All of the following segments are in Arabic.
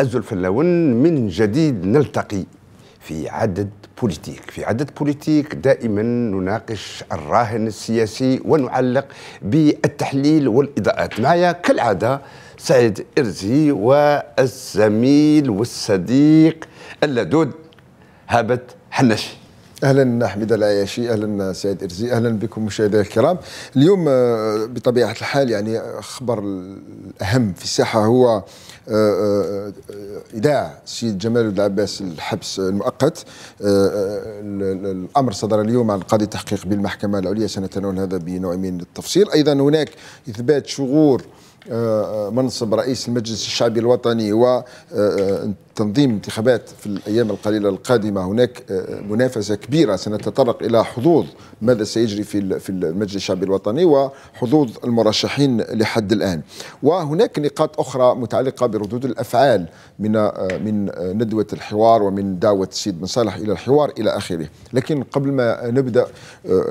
الزلفلاون اللون من جديد نلتقي في عدد بوليتيك في عدد بوليتيك دائما نناقش الراهن السياسي ونعلق بالتحليل والإضاءات معايا كالعادة سعيد إرزي والزميل والصديق اللدود هابت حنشي اهلا حميد العياشي اهلا سعيد ارزي اهلا بكم مشاهدينا الكرام اليوم آه، بطبيعه الحال يعني آه، خبر الاهم في الساحه هو آه، آه، آه، إيداع السيد جمال بن العباس الحبس المؤقت الأمر صدر اليوم عن القاضي التحقيق بالمحكمة العليا سنتناول هذا بنوع من التفصيل أيضا هناك إثبات شغور منصب رئيس المجلس الشعبي الوطني و تنظيم انتخابات في الأيام القليلة القادمة هناك آه، منافسة كبيرة سنتطرق إلى حظوظ ماذا سيجري في في المجلس الشعبي الوطني وحظوظ المرشحين لحد الآن وهناك نقاط أخرى متعلقة بردود الأفعال من آه، من آه، ندوة الحوار ومن دعوة السيد بن صالح إلى الحوار إلى آخره لكن قبل ما نبدأ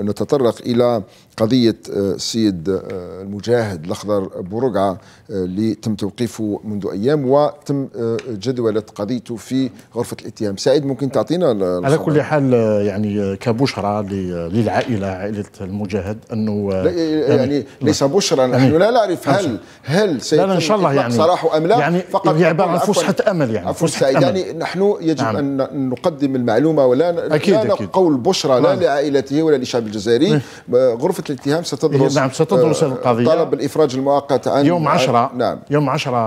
نتطرق إلى قضية السيد المجاهد الأخضر بورقعة اللي تم توقيفه منذ أيام وتم جدولة قضيته في غرفه الاتهام سعيد ممكن تعطينا على كل حال يعني كبشرى للعائله عائله المجاهد انه لا آه، يعني, يعني, يعني, ليس بشرى نحن يعني لا نعرف هل هل سيتم ان شاء الله يعني صراحه ام لا يعني فقط هي عباره عن فسحه امل يعني فسحه يعني امل يعني نحن يجب نعم. ان نقدم المعلومه ولا أكيد لا أكيد. نقول بشرى لا نعم. لعائلته ولا للشعب الجزائري نعم. غرفه الاتهام ستدرس إيه، نعم ستدرس آه، القضيه طلب الافراج المؤقت عن يوم 10 نعم يوم 10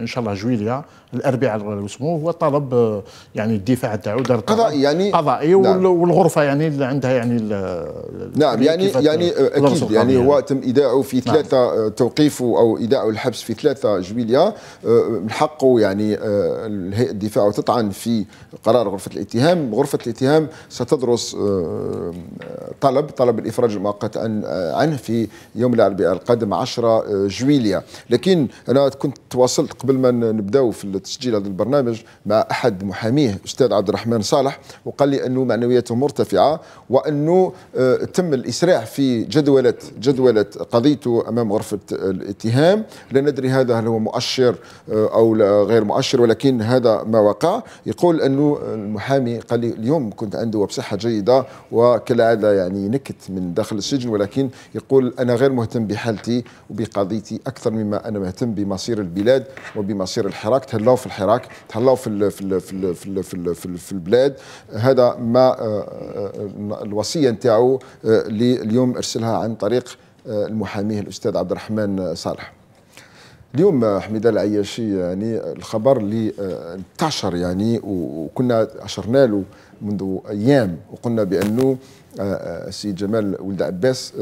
ان شاء الله جويليا الاربعاء اللي هو طلب آه، يعني الدفاع تاعو دار قضائي يعني قضائي نعم. والغرفه يعني اللي عندها يعني نعم يعني يعني آه، اكيد يعني هو تم ايداعه في نعم. ثلاثه آه، توقيفه او ايداعه الحبس في ثلاثه جويليا من حقه يعني هيئه الدفاع وتطعن في قرار غرفه الاتهام غرفه الاتهام ستدرس طلب طلب الافراج المؤقت عنه في يوم الاربعاء القادم 10 جويليا لكن انا كنت تواصلت قبل ما نبداو في تسجيل هذا البرنامج مع احد محاميه استاذ عبد الرحمن صالح وقال لي انه معنوياته مرتفعه وانه آه، تم الاسراع في جدوله جدوله قضيته امام غرفه الاتهام لا ندري هذا هل هو مؤشر آه، او غير مؤشر ولكن هذا ما وقع يقول انه المحامي قال لي اليوم كنت عنده وبصحه جيده وكالعاده يعني نكت من داخل السجن ولكن يقول انا غير مهتم بحالتي وبقضيتي اكثر مما انا مهتم بمصير البلاد وبمصير الحراك تهلا تهلاو في الحراك تهلاو في في في في في, في, في البلاد هذا ما آه، آه، آه، الوصيه نتاعو اللي اليوم ارسلها عن طريق المحامي الاستاذ عبد الرحمن صالح اليوم حميده العياشي يعني الخبر اللي انتشر يعني وكنا اشرنا له منذ ايام وقلنا بانه السيد جمال ولد عباس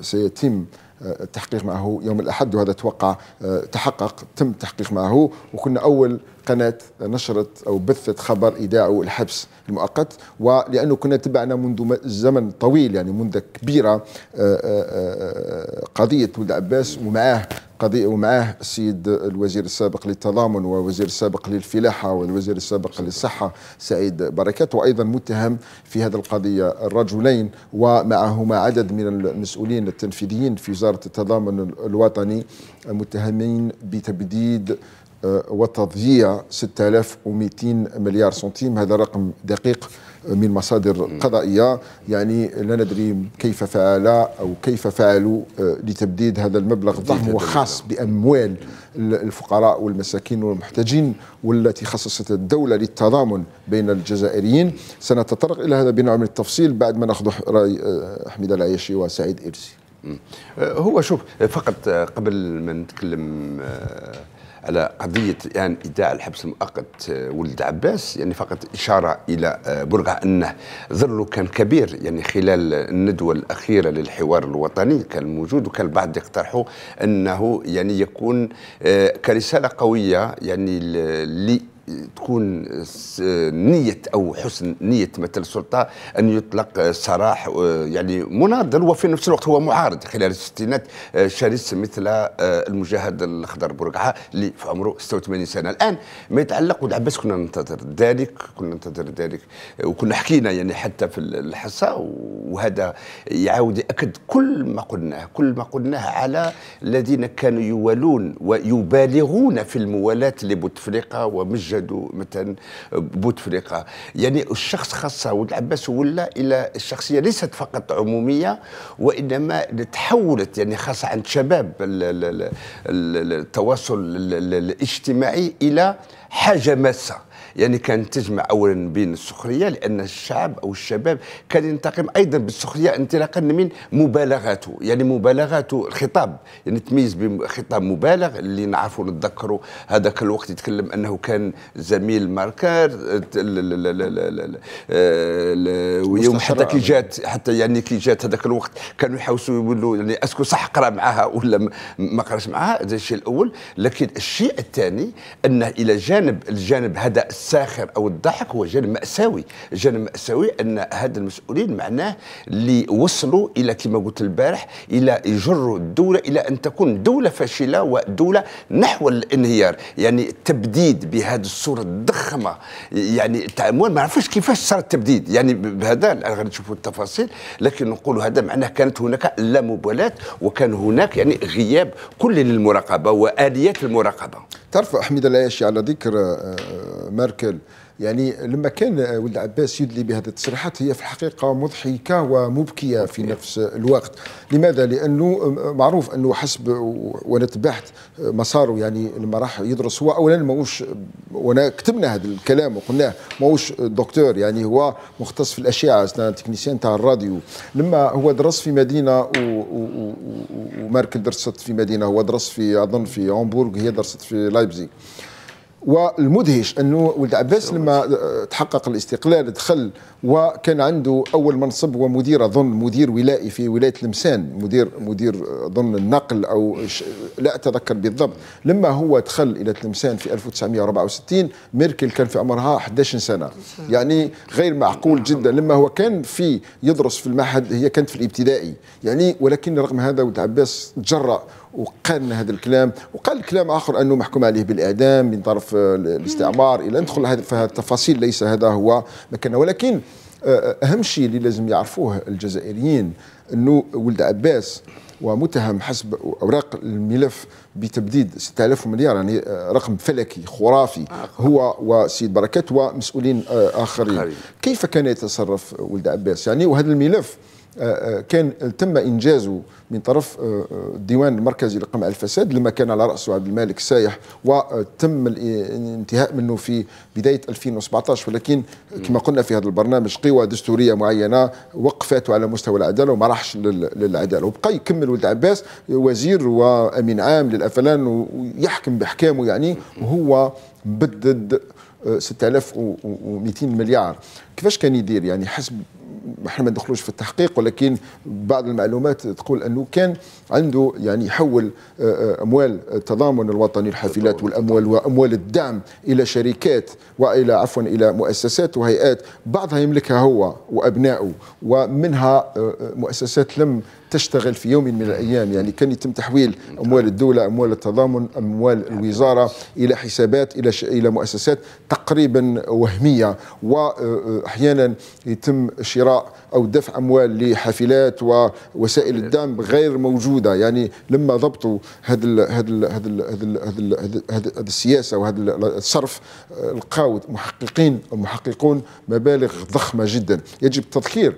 سيتم التحقيق معه يوم الأحد وهذا توقع آه، تحقق تم التحقيق معه وكنا أول قناة نشرت أو بثت خبر إيداع الحبس المؤقت ولأنه كنا تبعنا منذ زمن طويل يعني منذ كبيرة آه، آه، آه، قضية ولد عباس ومعاه قضية ومعاه السيد الوزير السابق للتضامن والوزير السابق للفلاحة والوزير السابق للصحة سعيد بركات وأيضا متهم في هذه القضية الرجلين ومعهما عدد من المسؤولين التنفيذيين في وزارة التضامن الوطني متهمين بتبديد آه، وتضييع 6200 مليار سنتيم هذا رقم دقيق آه، من مصادر قضائية يعني لا ندري كيف فعل أو كيف فعلوا آه، لتبديد هذا المبلغ الضخم وخاص بأموال الفقراء والمساكين والمحتاجين والتي خصصت الدولة للتضامن بين الجزائريين سنتطرق إلى هذا بنوع من التفصيل بعد ما نأخذ رأي حميد العيشي وسعيد إرسي هو شوف فقط قبل ما نتكلم على قضية يعني إداء الحبس المؤقت آه، ولد عباس يعني فقط إشارة إلى آه، برقع أنه ظله كان كبير يعني خلال الندوة الأخيرة للحوار الوطني كان موجود وكان البعض يقترحوا أنه يعني يكون آه، كرسالة قوية يعني تكون نية أو حسن نية مثل السلطة أن يطلق سراح آه، يعني مناضل وفي نفس الوقت هو معارض خلال الستينات آه، شرس مثل آه، المجاهد الأخضر برقعة اللي في عمره 86 سنة الآن ما يتعلق بس كنا ننتظر ذلك كنا ننتظر ذلك وكنا حكينا يعني حتى في الحصة وهذا يعاود يأكد كل ما قلناه كل ما قلناه على الذين كانوا يوالون ويبالغون في الموالاة لبوتفليقة ومج جادو مثلا بوتفليقه يعني الشخص خاصه والعباس ولا الى الشخصيه ليست فقط عموميه وانما تحولت يعني خاصه عند شباب التواصل الاجتماعي الى حاجه ماسه يعني كانت تجمع اولا بين السخريه لان الشعب او الشباب كان ينتقم ايضا بالسخريه انطلاقا من مبالغاته يعني مبالغاته الخطاب يعني تميز بخطاب مبالغ اللي نعرفوا نتذكروا هذاك الوقت يتكلم انه كان زميل ماركار ويوم حتى كي جات حتى يعني كي جات هذاك الوقت كانوا يحوسوا يقولوا يعني اسكو صح قرا معها ولا ما قراش معها هذا الشيء الاول لكن الشيء الثاني انه الى جانب الجانب هذا الساخر او الضحك هو جانب ماساوي جانب ماساوي ان هاد المسؤولين معناه اللي وصلوا الى كما قلت البارح الى يجروا الدوله الى ان تكون دوله فاشله ودوله نحو الانهيار يعني التبديد بهذه الصوره الضخمه يعني الاموال ما عرفوش كيفاش صار التبديد يعني بهذا غادي نشوفوا التفاصيل لكن نقول هذا معناه كانت هناك لا مبالاه وكان هناك يعني غياب كل للمراقبه واليات المراقبه تعرف حميد العياشي على ذكر آه، آه، ميركل يعني لما كان ولد عباس يدلي بهذه التصريحات هي في الحقيقه مضحكه ومبكيه في نفس الوقت لماذا لانه معروف انه حسب وانا تبعت مساره يعني لما راح يدرس هو اولا ماهوش وانا كتبنا هذا الكلام وقلناه ماهوش دكتور يعني هو مختص في الاشعه تكنيسيان تاع الراديو لما هو درس في مدينه وماركل درست في مدينه هو درس في اظن في هامبورغ هي درست في لايبزيغ والمدهش انه ولد عباس لما آه، تحقق الاستقلال دخل وكان عنده اول منصب ومدير اظن مدير ولائي في ولايه لمسان مدير مدير آه، اظن النقل او لا اتذكر بالضبط لما هو دخل الى تلمسان في 1964 ميركل كان في عمرها 11 سنه يعني غير معقول جدا لما هو كان في يدرس في المعهد هي كانت في الابتدائي يعني ولكن رغم هذا ولد عباس تجرأ وقال هذا الكلام وقال كلام اخر انه محكوم عليه بالاعدام من طرف آه، الاستعمار الى ندخل في هذه التفاصيل ليس هذا هو مكانه ولكن آه، آه، اهم شيء اللي لازم يعرفوه الجزائريين انه ولد عباس ومتهم حسب اوراق الملف بتبديد 6000 مليار يعني رقم فلكي خرافي هو وسيد بركات ومسؤولين اخرين كيف كان يتصرف ولد عباس يعني وهذا الملف آه، آه، كان تم انجازه من طرف آه، الديوان المركزي لقمع الفساد لما كان على راسه عبد الملك سايح وتم الانتهاء منه في بدايه 2017 ولكن كما قلنا في هذا البرنامج قوى دستوريه معينه وقفت على مستوى العداله وما راحش للعداله وبقى يكمل ولد عباس وزير وامين عام للافلان ويحكم باحكامه يعني وهو بدد 6200 مليار كيفاش كان يدير يعني حسب احنا ما ندخلوش في التحقيق ولكن بعض المعلومات تقول انه كان عنده يعني يحول آه، آه، اموال التضامن الوطني الحافلات والاموال واموال الدعم الى شركات والى عفوا الى مؤسسات وهيئات بعضها يملكها هو وابنائه ومنها آه، مؤسسات لم تشتغل في يوم من الأيام يعني كان يتم تحويل أموال الدولة أموال التضامن أموال الوزارة إلى حسابات إلى ش... إلى مؤسسات تقريبا وهمية وأحيانا يتم شراء أو دفع أموال لحافلات ووسائل الدعم غير موجودة يعني لما ضبطوا هذا هذا هذا هذا هذا هذا هذا السياسة وهذا الصرف لقاو محققين محققون مبالغ ضخمة جدا يجب التذكير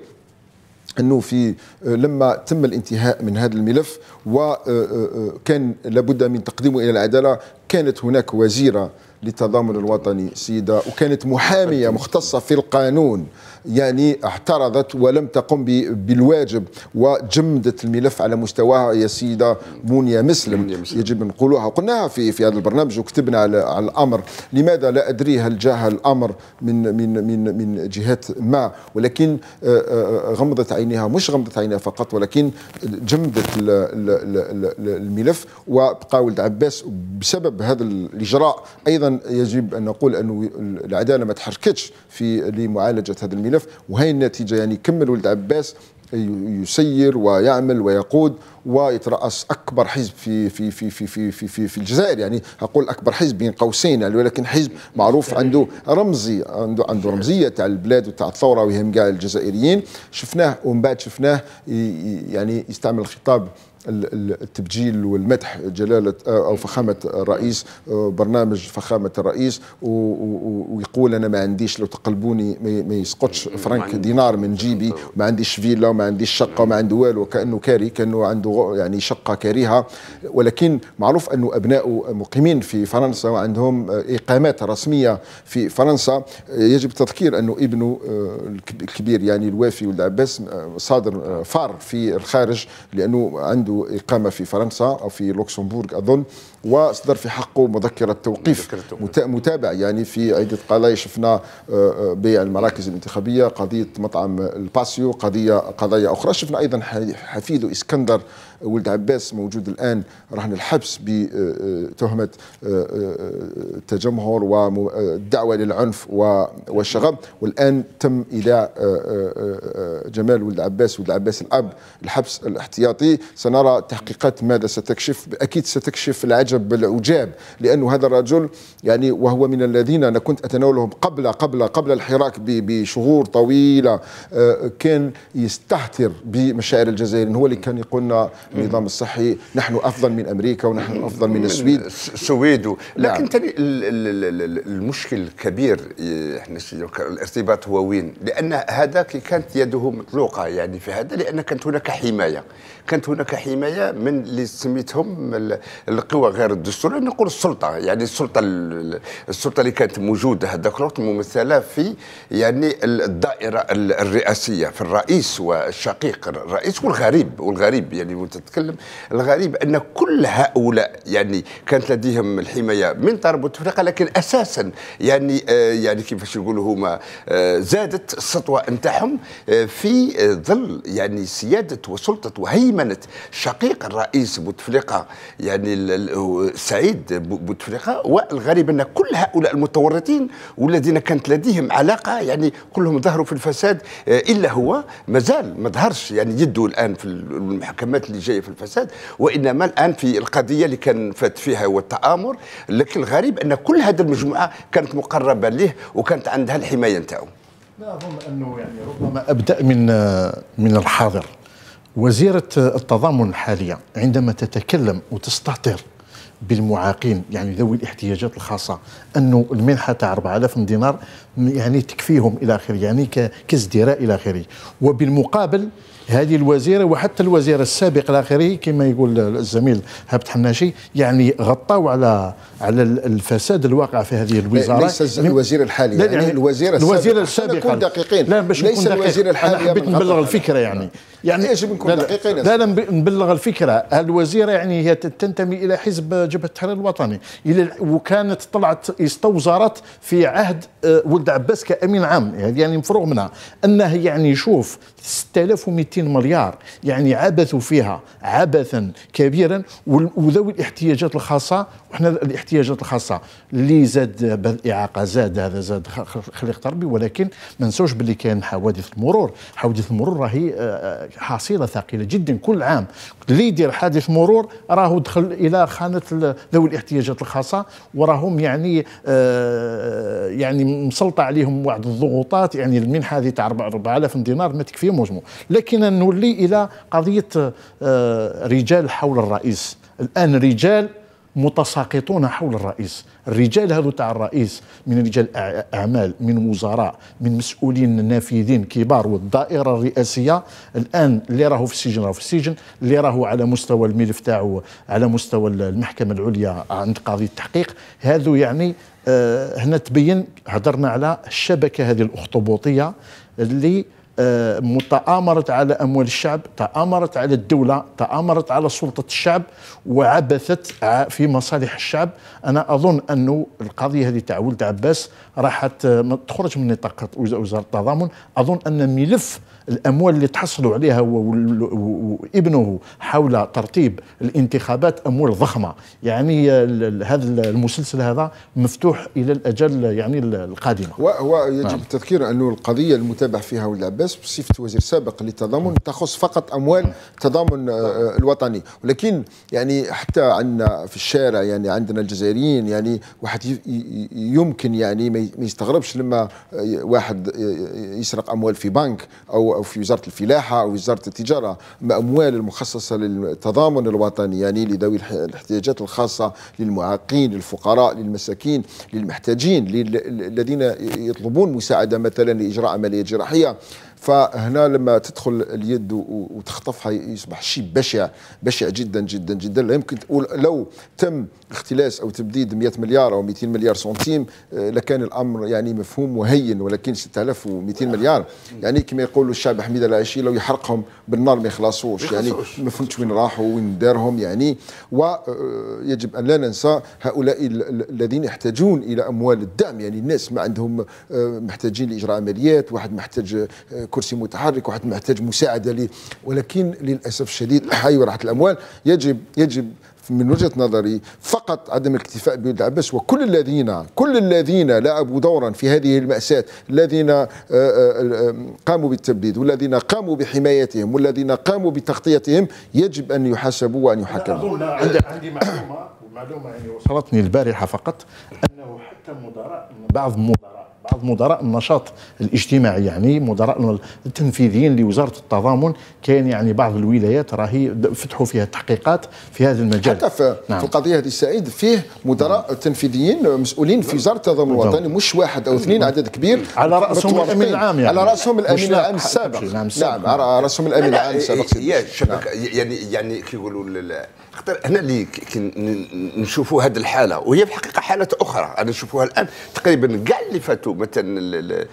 انه في آه، لما تم الانتهاء من هذا الملف وكان آه، آه، لابد من تقديمه الى العداله كانت هناك وزيره للتضامن الوطني سيده وكانت محاميه مختصه في القانون يعني اعترضت ولم تقم بالواجب وجمدت الملف على مستواها يا سيدة مونيا مسلم يجب أن نقولها وقلناها في في هذا البرنامج وكتبنا على, الأمر لماذا لا أدري هل جاء الأمر من من من من جهات ما ولكن آه، آه، آه، غمضت عينيها مش غمضت عينيها فقط ولكن جمدت الملف وبقى ولد عباس بسبب هذا الإجراء أيضا يجب أن نقول أن العدالة ما تحركتش في لمعالجة هذا الملف الملف وهي النتيجه يعني يكمل ولد عباس يسير ويعمل ويقود ويترأس أكبر حزب في في في في في في, في, في الجزائر يعني أقول أكبر حزب بين قوسين يعني ولكن حزب معروف عنده رمزي عنده عنده رمزية تاع البلاد وتاع الثورة ويهم كاع الجزائريين شفناه ومن بعد شفناه يعني يستعمل الخطاب التبجيل والمدح جلالة آه، أو فخامة الرئيس آه، برنامج فخامة الرئيس ويقول أنا ما عنديش لو تقلبوني ما يسقطش فرنك دينار من جيبي ما عنديش فيلا وما عنديش شقة ما عنده والو كأنه كاري كأنه عنده يعني شقة كاريها ولكن معروف أنه أبناء مقيمين في فرنسا وعندهم آه، إقامات رسمية في فرنسا يجب تذكير أنه ابنه الكبير يعني الوافي والعباس صادر فار في الخارج لأنه عنده عنده إقامة في فرنسا أو في لوكسمبورغ أظن واصدر في حقه مذكرة توقيف متابع يعني في عدة قضايا شفنا آه، آه، بيع المراكز الانتخابية قضية مطعم الباسيو قضية قضايا أخرى شفنا أيضا حفيده إسكندر ولد عباس موجود الآن رهن الحبس بتهمة التجمهر آه، والدعوة للعنف والشغب والآن تم الى جمال ولد عباس ولد عباس الأب الحبس الاحتياطي سنرى تحقيقات ماذا ستكشف أكيد ستكشف العجب أعجب بالعجاب لأنه هذا الرجل يعني وهو من الذين أنا كنت أتناولهم قبل قبل قبل الحراك بشهور طويلة آه، كان يستهتر بمشاعر الجزائر هو اللي كان يقولنا النظام الصحي نحن أفضل من أمريكا ونحن أفضل من السويد السويد نعم. لكن تاني المشكل الكبير اه، احنا الارتباط هو وين لأن هذا كانت يده مطلوقة يعني في هذا لأن كانت هناك حماية كانت هناك حماية من اللي سميتهم القوى غير غير الدستور نقول السلطه يعني السلطه السلطه اللي كانت موجوده هذاك الوقت ممثله في يعني الدائره الرئاسيه في الرئيس والشقيق الرئيس والغريب والغريب يعني وانت تتكلم الغريب ان كل هؤلاء يعني كانت لديهم الحمايه من طرف بوتفليقه لكن اساسا يعني آه يعني كيفاش يقولوا هما آه زادت السطوه نتاعهم آه في ظل يعني سياده وسلطه وهيمنه شقيق الرئيس بوتفليقه يعني سعيد بوتفليقه والغريب ان كل هؤلاء المتورطين والذين كانت لديهم علاقه يعني كلهم ظهروا في الفساد آه، الا هو مازال ما ظهرش يعني يده الان في المحكمات اللي جايه في الفساد وانما الان في القضيه اللي كان فات فيها هو التامر لكن الغريب ان كل هذه المجموعه كانت مقربه ليه وكانت عندها الحمايه نتاعو لا اظن انه يعني ربما ابدا من آه، من الحاضر وزيره آه، التضامن حاليا عندما تتكلم وتستعطر بالمعاقين يعني ذوي الاحتياجات الخاصه انه المنحه تاع 4000 دينار يعني تكفيهم الى اخره يعني كازدراء الى اخره وبالمقابل هذه الوزيره وحتى الوزير السابق الى اخره كما يقول الزميل هبت حناشي يعني غطاوا على على الفساد الواقع في هذه الوزاره ليس يعني الوزير الحالي لا يعني, يعني الوزير السابق الوزير السابق دقيقين لا باش ليس الوزير الحالي انا حبيت نبلغ الفكره يعني يعني يجب نكون دقيقين لا لا نبلغ الفكره الوزيره يعني هي تنتمي الى حزب جبهه التحرير الوطني الى وكانت طلعت استوزرت في عهد آه، ولد عباس كامين عام يعني, يعني مفروغ منها انه يعني شوف 6200 مليار يعني عبثوا فيها عبثا كبيرا وذوي الاحتياجات الخاصه وحنا الاحتياجات الخاصه اللي زاد بالاعاقه زاد هذا زاد خليق تربي ولكن ما نساوش باللي كاين حوادث المرور حوادث المرور راهي آه، آه، حصيله ثقيله جدا كل عام اللي يدير حادث مرور راهو دخل الى خانه ذوي الاحتياجات الخاصه وراهم يعني آه يعني مسلطه عليهم واحد الضغوطات يعني المنحه هذه تاع 4000 دينار ما تكفي مجموع لكن نولي الى قضيه آه رجال حول الرئيس الان رجال متساقطون حول الرئيس الرجال هذو تاع الرئيس من رجال اعمال من وزراء من مسؤولين نافذين كبار والدائره الرئاسيه الان اللي راهو في السجن راهو في السجن اللي راهو على مستوى الملف تاعو على مستوى المحكمه العليا عند قاضي التحقيق هذو يعني آه، هنا تبين هضرنا على الشبكه هذه الاخطبوطيه اللي آه، تآمرت على أموال الشعب تآمرت على الدولة تآمرت على سلطة الشعب وعبثت في مصالح الشعب أنا أظن أن القضية هذه تاع ولد عباس راحت آه، تخرج من نطاق وزارة التضامن أظن أن ملف الاموال اللي تحصلوا عليها وابنه حول ترتيب الانتخابات اموال ضخمه يعني هذا المسلسل هذا مفتوح الى الاجل يعني القادمه وهو يجب نعم. التذكير انه القضيه المتابع فيها ولد عباس بصفه وزير سابق للتضامن تخص فقط اموال التضامن آه، آه، الوطني ولكن يعني حتى عندنا في الشارع يعني عندنا الجزائريين يعني واحد يمكن يعني ما يستغربش لما آه، واحد يسرق اموال في بنك او او في وزاره الفلاحه او وزاره التجاره اموال المخصصه للتضامن الوطني يعني لذوي الاحتياجات الخاصه للمعاقين للفقراء للمساكين للمحتاجين الذين يطلبون مساعده مثلا لاجراء عمليه جراحيه فهنا لما تدخل اليد وتخطفها يصبح شيء بشع بشع جدا جدا جدا لا يمكن لو تم اختلاس او تبديد 100 مليار او 200 مليار سنتيم آه، لكان الامر يعني مفهوم وهين ولكن 6200 مليار يعني كما يقول الشعب حميد العشي لو يحرقهم بالنار ما يخلصوش يعني ما فهمتش وين راحوا وين دارهم يعني ويجب آه، ان لا ننسى هؤلاء الذين يحتاجون الى اموال الدعم يعني الناس ما عندهم آه، محتاجين لاجراء عمليات واحد محتاج كرسي متحرك واحد محتاج مساعده ليه ولكن للاسف الشديد الحي وراحه الاموال يجب يجب من وجهه نظري فقط عدم الاكتفاء بولد العباس وكل الذين كل الذين لعبوا دورا في هذه الماساه الذين آه، آه، آه، قاموا بالتبديد والذين قاموا بحمايتهم والذين قاموا بتغطيتهم يجب ان يحاسبوا وان يحكموا. اظن عندي معلومه معلومه يعني وصلتني البارحه فقط انه حتى مدراء بعض مدراء بعض مدراء النشاط الاجتماعي يعني مدراء التنفيذيين لوزاره التضامن كاين يعني بعض الولايات راهي فتحوا فيها تحقيقات في هذا المجال حتى في, نعم. في القضيه هذه السعيد فيه مدراء نعم. تنفيذيين مسؤولين في وزاره التضامن الوطني مش واحد او اثنين عدد كبير على راسهم الامين العام يعني على راسهم الامين العام السابق نعم, نعم على راسهم الامين العام السابق يا يعني يعني كي يقولوا خاطر هنا اللي نشوفوا هذه الحاله وهي في الحقيقه حاله اخرى انا نشوفوها الان تقريبا كاع اللي فاتوا مثلا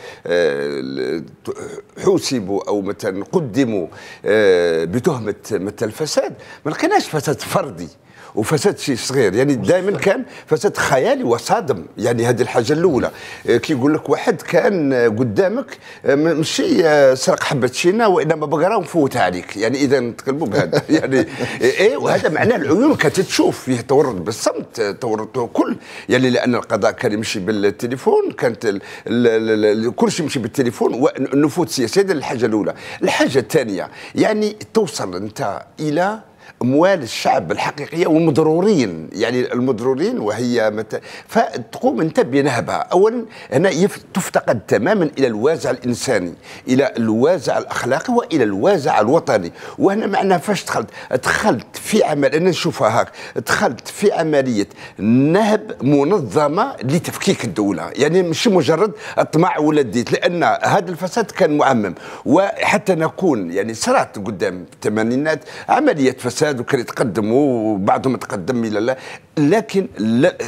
حوسبوا او مثلا قدموا آه، بتهمه مثلا الفساد ما لقيناش فساد فردي وفساد شيء صغير يعني دائما كان فساد خيالي وصادم يعني هذه الحاجه الاولى آه، كي يقول لك واحد كان آه، قدامك آه، ماشي سرق حبه شينا وانما بقره وفوت عليك يعني اذا نتكلموا بهذا يعني ايه وهذا معناه العيون كانت تشوف فيه تورط بالصمت تورط كل يعني لان القضاء كان يمشي بالتليفون كانت كل شيء يمشي بالتليفون والنفوذ السياسي هذه الحاجه الاولى الحاجه الثانيه يعني توصل انت الى اموال الشعب الحقيقيه والمضرورين يعني المضرورين وهي مت... فتقوم انت بنهبها اولا هنا يف... تفتقد تماما الى الوازع الانساني الى الوازع الاخلاقي والى الوازع الوطني وهنا معناها فاش دخلت دخلت في عمل انا نشوفها هاك دخلت في عمليه نهب منظمه لتفكيك الدوله يعني مش مجرد اطمع ولا ديت لان هذا الفساد كان معمم وحتى نكون يعني صرعت قدام الثمانينات عمليه فساد وكان يتقدم وبعضهم تقدم الى لا لكن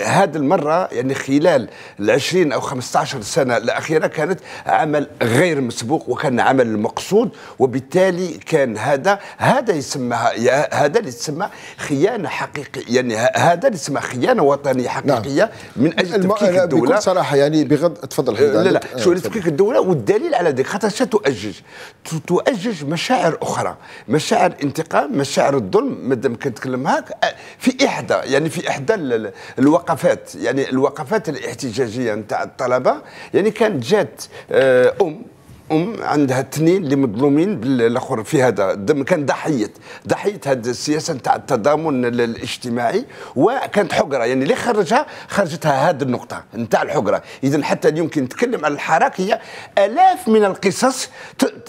هذه المره يعني خلال ال 20 او 15 سنه الاخيره كانت عمل غير مسبوق وكان عمل مقصود وبالتالي كان هذا هذا يسمى هذا اللي يسمى خيانه حقيقيه يعني هذا اللي يسمى خيانه وطنيه نعم. حقيقيه نعم. من اجل الم... تفكيك الدوله بكل صراحه يعني بغض تفضل لا لا آه شو تفكيك الدوله والدليل على ذلك خاطر تؤجج تؤجج مشاعر اخرى مشاعر انتقام مشاعر الظلم مادام كنتكلم هاك في احدى يعني في احدى الوقفات يعني الوقفات الاحتجاجيه نتاع الطلبه يعني كانت جات آه، ام ام عندها اثنين اللي مظلومين بالاخر في هذا كان ضحيه ضحيه هذه السياسه نتاع التضامن الاجتماعي وكانت حقره يعني اللي خرجها خرجتها هذه النقطه نتاع الحقره اذا حتى اليوم كي نتكلم على الحراك هي الاف من القصص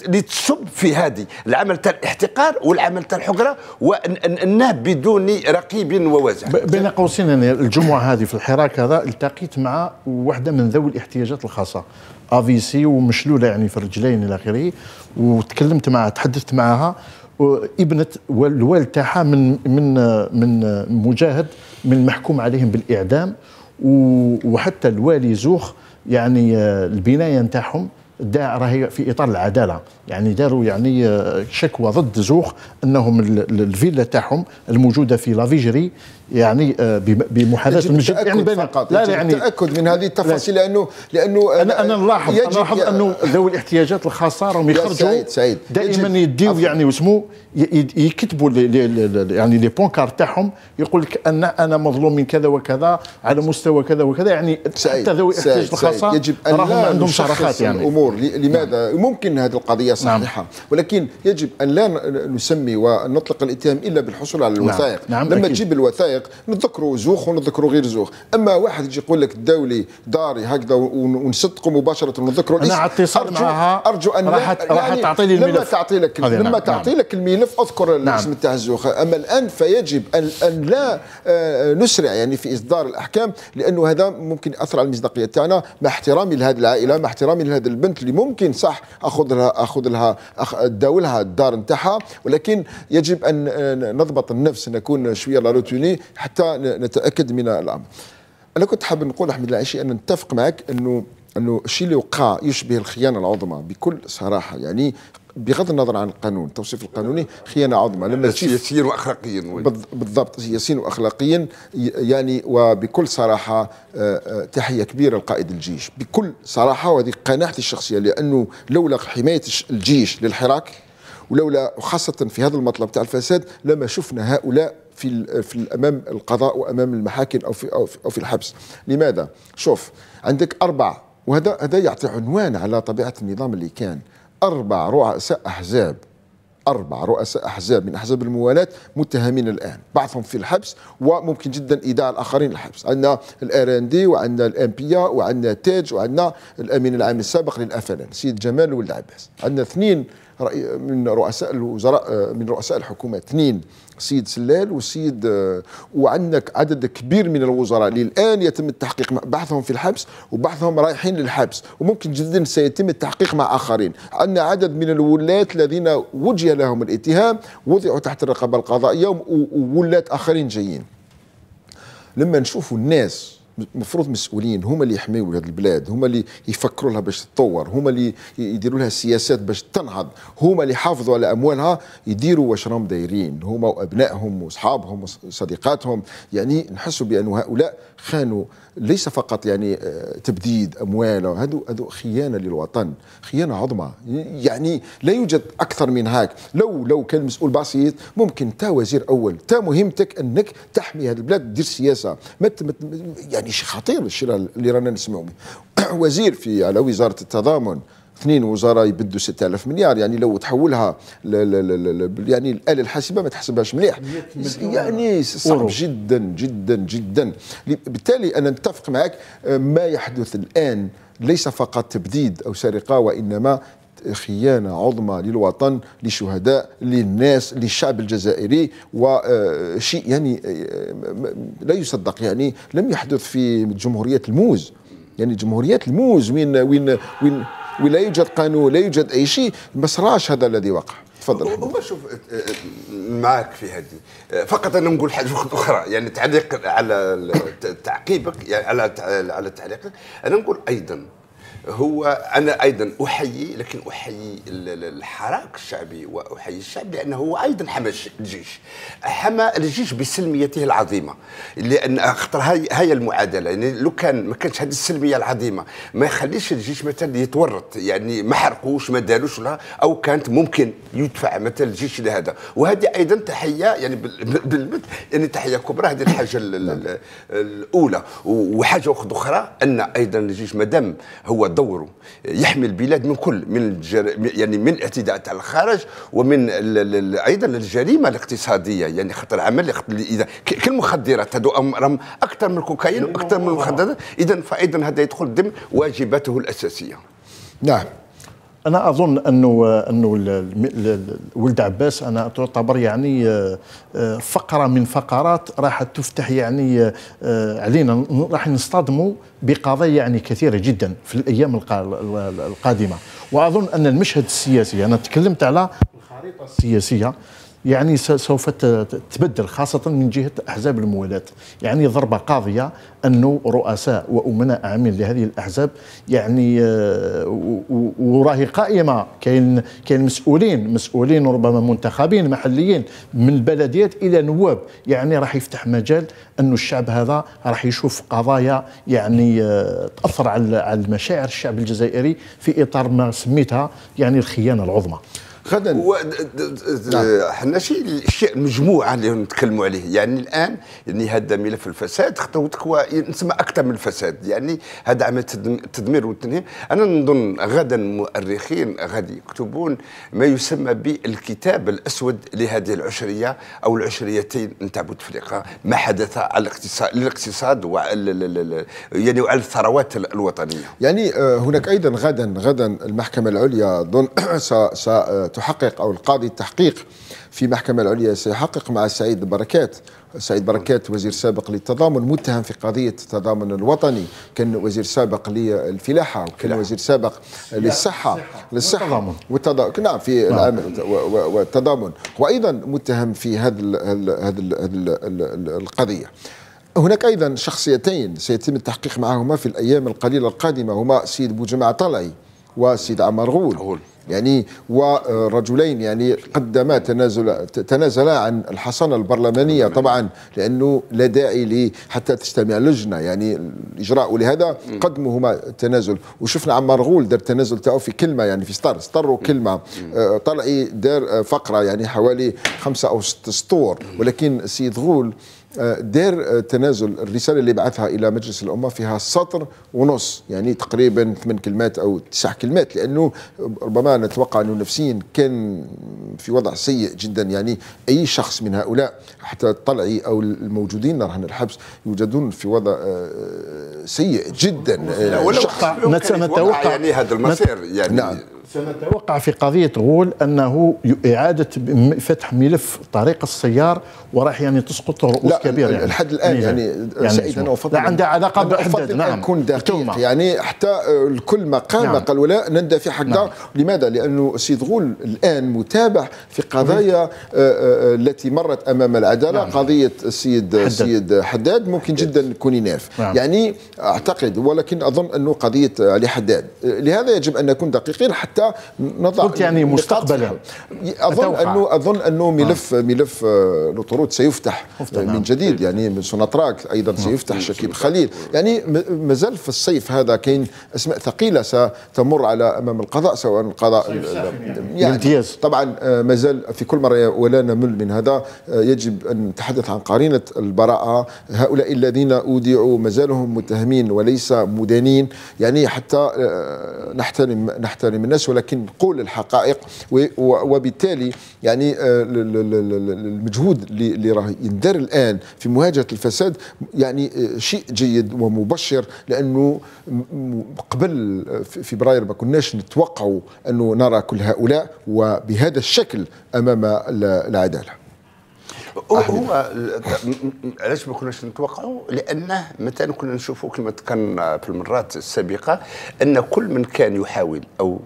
اللي تصب في هذه العمل تاع الاحتقار والعمل تاع الحقره وانه بدون رقيب ووازع بين قوسين يعني الجمعه هذه في الحراك هذا التقيت مع واحده من ذوي الاحتياجات الخاصه افيسي ومشلوله يعني في الرجلين الى اخره وتكلمت معها تحدثت معها ابنه الوالد تاعها من من من مجاهد من محكوم عليهم بالاعدام وحتى الوالي زوخ يعني البنايه نتاعهم دا راهي في اطار العداله يعني داروا يعني شكوى ضد زوخ انهم الفيلا تاعهم الموجوده في لافيجري يعني آه، بمحاذاه المجلس يعني فقط لا يعني التاكد من هذه التفاصيل لا. لانه لانه انا انا نلاحظ انا نلاحظ انه ذوي الاحتياجات الخاصه راهم يخرجوا سعيد سعيد دائما يديو يعني وسمو يكتبوا يعني لي بونكار تاعهم يقول لك ان انا مظلوم من كذا وكذا على مستوى كذا وكذا يعني سعيد حتى ذوي الاحتياجات الخاصه يجب ان راهم عندهم شرخات يعني الامور لماذا نعم. ممكن هذه القضيه نعم. صحيحه نعم. ولكن يجب ان لا نسمي ونطلق الاتهام الا بالحصول على نعم. الوثائق نعم. نعم لما تجيب الوثائق حقائق نتذكروا زوخ ونتذكروا غير زوخ اما واحد يجي يقول لك الدولي داري هكذا ونصدقوا مباشره ونذكروا انا على اتصال معها ارجو ان راح راح يعني تعطي لي الملف لما تعطي لك لما نعم. تعطي نعم. لك الملف اذكر نعم. الاسم تاع الزوخ اما الان فيجب ان, أن لا آه، نسرع يعني في اصدار الاحكام لانه هذا ممكن ياثر على المصداقيه تاعنا مع احترامي لهذه العائله مع احترامي لهذه البنت اللي ممكن صح اخذ لها اخذ لها تداولها الدار نتاعها ولكن يجب ان آه، نضبط النفس نكون شويه لا روتوني حتى نتاكد من الامر انا كنت حاب نقول احمد العيشي ان نتفق معك انه انه الشيء اللي وقع يشبه الخيانه العظمى بكل صراحه يعني بغض النظر عن القانون التوصيف القانوني خيانه عظمى لما سياسيا واخلاقيا بالضبط سياسيا واخلاقيا يعني وبكل صراحه آه، آه، تحيه كبيره لقائد الجيش بكل صراحه وهذه قناعتي الشخصيه لانه لولا حمايه الجيش للحراك ولولا وخاصه في هذا المطلب تاع الفساد لما شفنا هؤلاء في في امام القضاء وامام المحاكم او في او في, الحبس لماذا شوف عندك اربع وهذا هذا يعطي عنوان على طبيعه النظام اللي كان اربع رؤساء احزاب أربع رؤساء أحزاب من أحزاب الموالاة متهمين الآن بعضهم في الحبس وممكن جدا إيداع الآخرين الحبس عندنا الار ان دي وعندنا الام بي وعندنا تاج وعندنا الأمين العام السابق للأفلان سيد جمال ولد عباس عندنا اثنين من رؤساء الوزراء آه، من رؤساء الحكومة اثنين سيد سلال وسيد آه، وعندك عدد كبير من الوزراء للان يتم التحقيق مع بعضهم في الحبس وبعضهم رايحين للحبس وممكن جدا سيتم التحقيق مع اخرين عندنا عدد من الولاة الذين وجه لهم الاتهام وضعوا تحت الرقابه القضائيه وولاة اخرين جايين لما نشوفوا الناس المفروض مسؤولين هما اللي يحميوا هذه البلاد هما اللي يفكروا لها باش تتطور هما اللي يديروا لها سياسات باش تنهض هما اللي يحافظوا على اموالها يديروا واش راهم دايرين هما وابنائهم واصحابهم وصديقاتهم يعني نحسوا بان هؤلاء خانوا ليس فقط يعني آه، تبديد اموال هذو هذو خيانه للوطن خيانه عظمى يعني لا يوجد اكثر من هاك لو لو كان مسؤول بسيط ممكن تا وزير اول تا مهمتك انك تحمي هذه البلاد تدير سياسه ما يعني يعني شيء خطير الشيء اللي رانا نسمعوا وزير في على وزاره التضامن اثنين وزراء يبدوا 6000 مليار يعني لو تحولها ل ل ل ل يعني الاله الحاسبه ما تحسبهاش مليح يعني صعب أورو. جدا جدا جدا بالتالي انا نتفق معك ما يحدث الان ليس فقط تبديد او سرقه وانما خيانة عظمى للوطن للشهداء للناس للشعب الجزائري وشيء آه، يعني آه، لا يصدق يعني لم يحدث في جمهورية الموز يعني جمهورية الموز وين وين وين ولا يوجد قانون لا يوجد اي شيء ما صراش هذا الذي وقع تفضل هو شوف آه، معك في هذه فقط انا نقول حاجه اخرى يعني تعليق على تعقيبك يعني على على تعليقك انا نقول ايضا هو انا ايضا احيي لكن احيي الحراك الشعبي واحيي الشعب لانه هو ايضا حمى الجيش حمى الجيش بسلميته العظيمه لان خطر هاي, هاي المعادله يعني لو كان ما كانش هذه السلميه العظيمه ما يخليش الجيش مثلا يتورط يعني ما حرقوش ما دالوش ولا او كانت ممكن يدفع مثلا الجيش لهذا وهذه ايضا تحيه يعني بالمثل يعني تحيه كبرى هذه الحاجه الاولى وحاجه اخرى ان ايضا الجيش ما دام هو دوره يحمي البلاد من كل من الجر... يعني من الاعتداءات على الخارج ومن ال... ال... ايضا الجريمه الاقتصاديه يعني خطر عمل اذا كالمخدرات هذو راهم اكثر من الكوكايين واكثر من نعم. المخدرات اذا فايضا هذا يدخل ضمن واجباته الاساسيه نعم انا اظن انه انه ولد عباس انا تعتبر يعني آه، آه، فقره من فقرات راح تفتح يعني آه، علينا راح نصطدموا بقضايا يعني كثيره جدا في الايام القادمه واظن ان المشهد السياسي انا تكلمت على الخريطه السياسيه يعني سوف تتبدل خاصة من جهة أحزاب الموالات يعني ضربة قاضية أنه رؤساء وأمناء عامين لهذه الأحزاب يعني آه، وراهي قائمة كاين كاين مسؤولين مسؤولين ربما منتخبين محليين من البلديات إلى نواب يعني راح يفتح مجال أن الشعب هذا راح يشوف قضايا يعني آه، تأثر على المشاعر الشعب الجزائري في إطار ما سميتها يعني الخيانة العظمى غدا نعم. حنا شي الاشياء المجموعه اللي نتكلموا عليه يعني الان يعني هذا ملف الفساد خطوه نسمى اكثر من الفساد يعني هذا عمل التدمير والتنهيب انا نظن غدا المؤرخين غادي يكتبون ما يسمى بالكتاب الاسود لهذه العشريه او العشريتين نتاع بوتفليقه ما حدث على الاقتصاد للاقتصاد وعلى يعني وعلى الثروات الوطنيه يعني آه، هناك ايضا غدا غدا المحكمه العليا س... آه، تحقق أو القاضي التحقيق في المحكمة العليا سيحقق مع سعيد بركات سعيد بركات وزير سابق للتضامن متهم في قضية التضامن الوطني كان وزير سابق للفلاحة وكان وزير سابق للصحة للصحة والتضامن نعم في نعم. والتضامن وأيضا متهم في هذا القضية هناك ايضا شخصيتين سيتم التحقيق معهما في الايام القليله القادمه هما سيد بوجمع طلعي وسيد غول, غول يعني ورجلين يعني قدما تنازل تنازلا عن الحصانه البرلمانيه طبعا لانه لا داعي حتى تجتمع لجنه يعني الاجراء ولهذا قدمهما تنازل وشفنا عم غول دار التنازل تاعو في كلمه يعني في ستار ستار كلمه آه، طلعي دار آه، فقره يعني حوالي خمسه او ست سطور ولكن السيد غول آه، دار آه، تنازل الرساله اللي بعثها الى مجلس الامه فيها سطر ونص يعني تقريبا ثمان كلمات او تسع كلمات لانه ربما نتوقع انه نفسيا كان في وضع سيء جدا يعني اي شخص من هؤلاء حتى الطلعي او الموجودين رهن الحبس يوجدون في وضع آه، سيء جدا ولو نتوقع يعني هذا المسير يعني نعم سنتوقع في قضية غول أنه إعادة فتح ملف طريق السيار وراح يعني تسقط رؤوس لا كبيرة يعني لحد الآن يعني, يعني سعيد أنا أفضل لا عندها علاقة بأحداث نعم أكون دقيق يعني حتى آه، الكل ما قال نعم. قال ولا نندفع حقه نعم. لماذا؟ لأنه السيد غول الآن متابع في قضايا نعم. آه، آه، التي مرت أمام العدالة نعم. قضية السيد حداد. السيد حداد ممكن حدد جدا يكون يناف نعم. يعني أعتقد ولكن أظن أنه قضية علي حداد لهذا يجب أن نكون دقيقين حتى حتى نضع قلت يعني مستقبلا اظن انه اظن انه آه. ملف آه. ملف لوتروت سيفتح نعم. من جديد يعني من سوناتراك ايضا نعم. سيفتح شكيب خليل يعني مازال في الصيف هذا كاين اسماء ثقيله ستمر على امام القضاء سواء القضاء يعني, يعني طبعا آه، مازال في كل مره ولا نمل من هذا يجب ان نتحدث عن قرينه البراءه هؤلاء الذين اودعوا مازالهم متهمين وليس مدانين يعني حتى نحترم نحترم الناس الناس ولكن قول الحقائق وبالتالي يعني آه، المجهود اللي راه يندار الان في مواجهه الفساد يعني آه، شيء جيد ومبشر لانه قبل آه، فبراير ما كناش نتوقعوا انه نرى كل هؤلاء وبهذا الشكل امام العداله هو علاش ما كناش نتوقعوا لانه مثلا كنا نشوفوا كما كان في المرات السابقه ان كل من كان يحاول او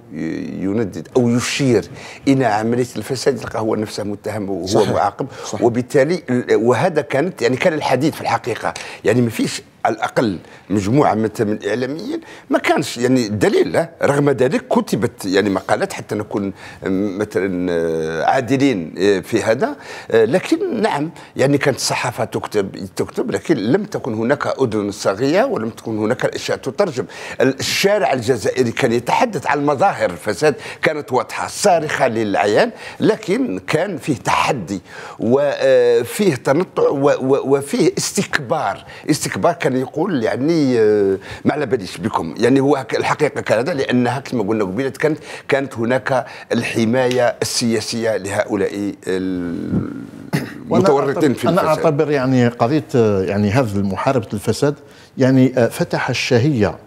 يندد او يشير الى عمليه الفساد يلقى هو نفسه متهم وهو صحيح. معاقب صحيح. وبالتالي وهذا كانت يعني كان الحديث في الحقيقه يعني ما فيش على الاقل مجموعه من الاعلاميين ما كانش يعني دليل رغم ذلك كتبت يعني مقالات حتى نكون مثلا آه، عادلين آه، في هذا آه، لكن نعم يعني كانت الصحافه تكتب تكتب لكن لم تكن هناك اذن صاغيه ولم تكن هناك الاشياء تترجم الشارع الجزائري كان يتحدث عن مظاهر الفساد كانت واضحه صارخه للعيان لكن كان فيه تحدي وفيه تنطع وفيه استكبار استكبار كان يعني يقول يعني آه، ما على باليش بكم يعني هو الحقيقه كندا لانها كما قلنا قبيله كانت كانت هناك الحمايه السياسيه لهؤلاء المتورطين في الفساد انا اعتبر يعني قضيه آه، يعني هذا محاربه الفساد يعني آه، فتح الشهيه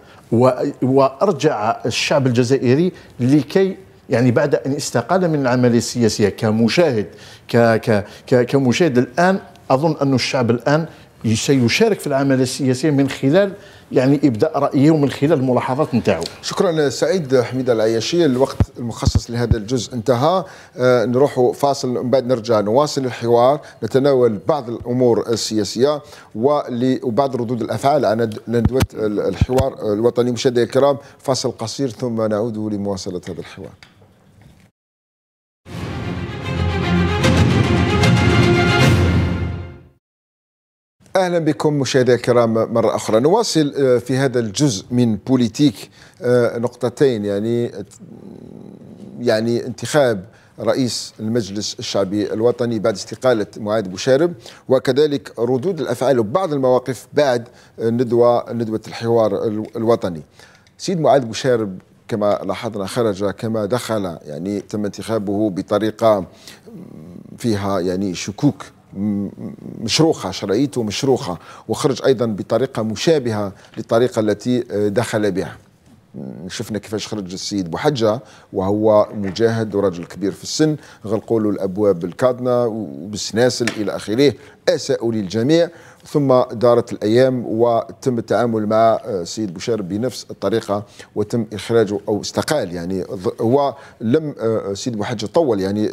وارجع الشعب الجزائري لكي يعني بعد ان استقال من العمليه السياسيه كمشاهد ك ك كمشاهد الان اظن أن الشعب الان سيشارك في العمليه السياسيه من خلال يعني ابداء رايه ومن خلال الملاحظات نتاعو شكرا سعيد حميد العياشي الوقت المخصص لهذا الجزء انتهى آه نروح فاصل من بعد نرجع نواصل الحوار نتناول بعض الامور السياسيه وبعض ردود الافعال عن ندوه الحوار الوطني مشاهدينا الكرام فاصل قصير ثم نعود لمواصله هذا الحوار اهلا بكم مشاهدينا الكرام مره اخرى نواصل آه، في هذا الجزء من بوليتيك آه، نقطتين يعني يعني انتخاب رئيس المجلس الشعبي الوطني بعد استقالة معاذ بوشارب وكذلك ردود الأفعال وبعض المواقف بعد ندوة ندوة الحوار الوطني سيد معاذ بوشارب كما لاحظنا خرج كما دخل يعني تم انتخابه بطريقة فيها يعني شكوك مشروخة شرايته مشروخة وخرج أيضا بطريقة مشابهة للطريقة التي آه، دخل بها شفنا كيفاش خرج السيد بوحجة وهو مجاهد ورجل كبير في السن غلقوا له الأبواب بالكادنة وبالسناسل إلى آخره أساءوا للجميع ثم دارت الأيام وتم التعامل مع السيد آه، بوشير بنفس الطريقة وتم إخراجه أو استقال يعني هو لم آه، آه، سيد محج طول يعني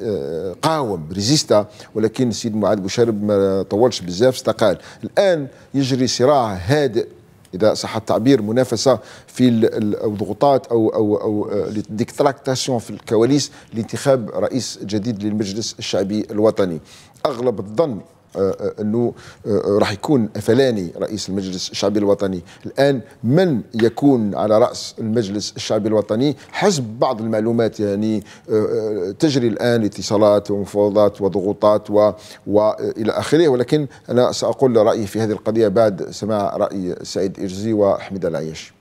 قاوم ريزيستا ولكن السيد معاذ بوشير ما طولش بزاف استقال الآن يجري صراع هادئ اذا صح التعبير منافسه في الضغوطات او او او ديكتراكتاسيون في الكواليس لانتخاب رئيس جديد للمجلس الشعبي الوطني اغلب الظن آه، آه، انه آه، راح يكون فلاني رئيس المجلس الشعبي الوطني الان من يكون على راس المجلس الشعبي الوطني حسب بعض المعلومات يعني تجري الان اتصالات ومفاوضات وضغوطات و والى اخره ولكن انا ساقول رايي في هذه القضيه بعد سماع راي سعيد ارزي وحميد العياش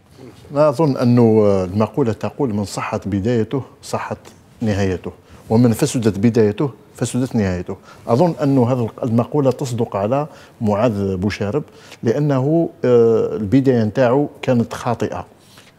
لا اظن انه المقوله تقول من صحت بدايته صحت نهايته ومن فسدت بدايته فسدت نهايته أظن أن هذه المقولة تصدق على معاذ بوشارب لأنه آه، البداية نتاعه كانت خاطئة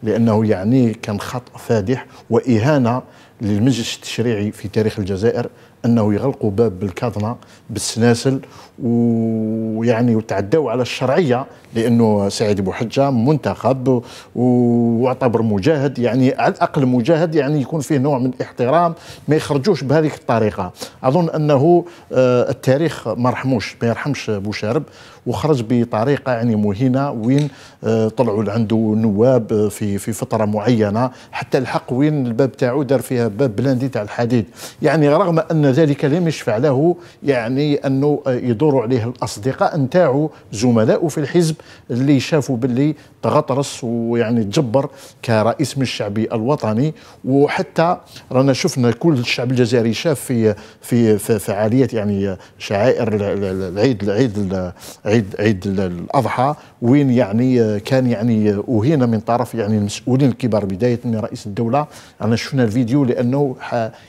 لأنه يعني كان خطأ فادح وإهانة للمجلس التشريعي في تاريخ الجزائر انه يغلقوا باب بالكاظنه بالسلاسل ويعني وتعدوا على الشرعيه لانه سعيد حجه منتخب واعتبر مجاهد يعني على الاقل مجاهد يعني يكون فيه نوع من الاحترام ما يخرجوش بهذيك الطريقه اظن انه آه، التاريخ ما رحموش ما يرحمش بوشارب وخرج بطريقه يعني مهينه وين آه، طلعوا عنده نواب آه، في في فتره معينه حتى الحق وين الباب تاعو دار فيها باب بلاندي تاع الحديد يعني رغم ان ذلك لم يشفع له يعني انه آه، يدور عليه الاصدقاء نتاعو زملاء في الحزب اللي شافوا باللي تغطرس ويعني تجبر كرئيس من الشعبي الوطني وحتى رانا شفنا كل الشعب الجزائري شاف في في في فعاليات يعني شعائر العيد العيد عيد عيد الاضحى وين يعني كان يعني اهين من طرف يعني المسؤولين الكبار بدايه من رئيس الدوله رانا شفنا الفيديو لانه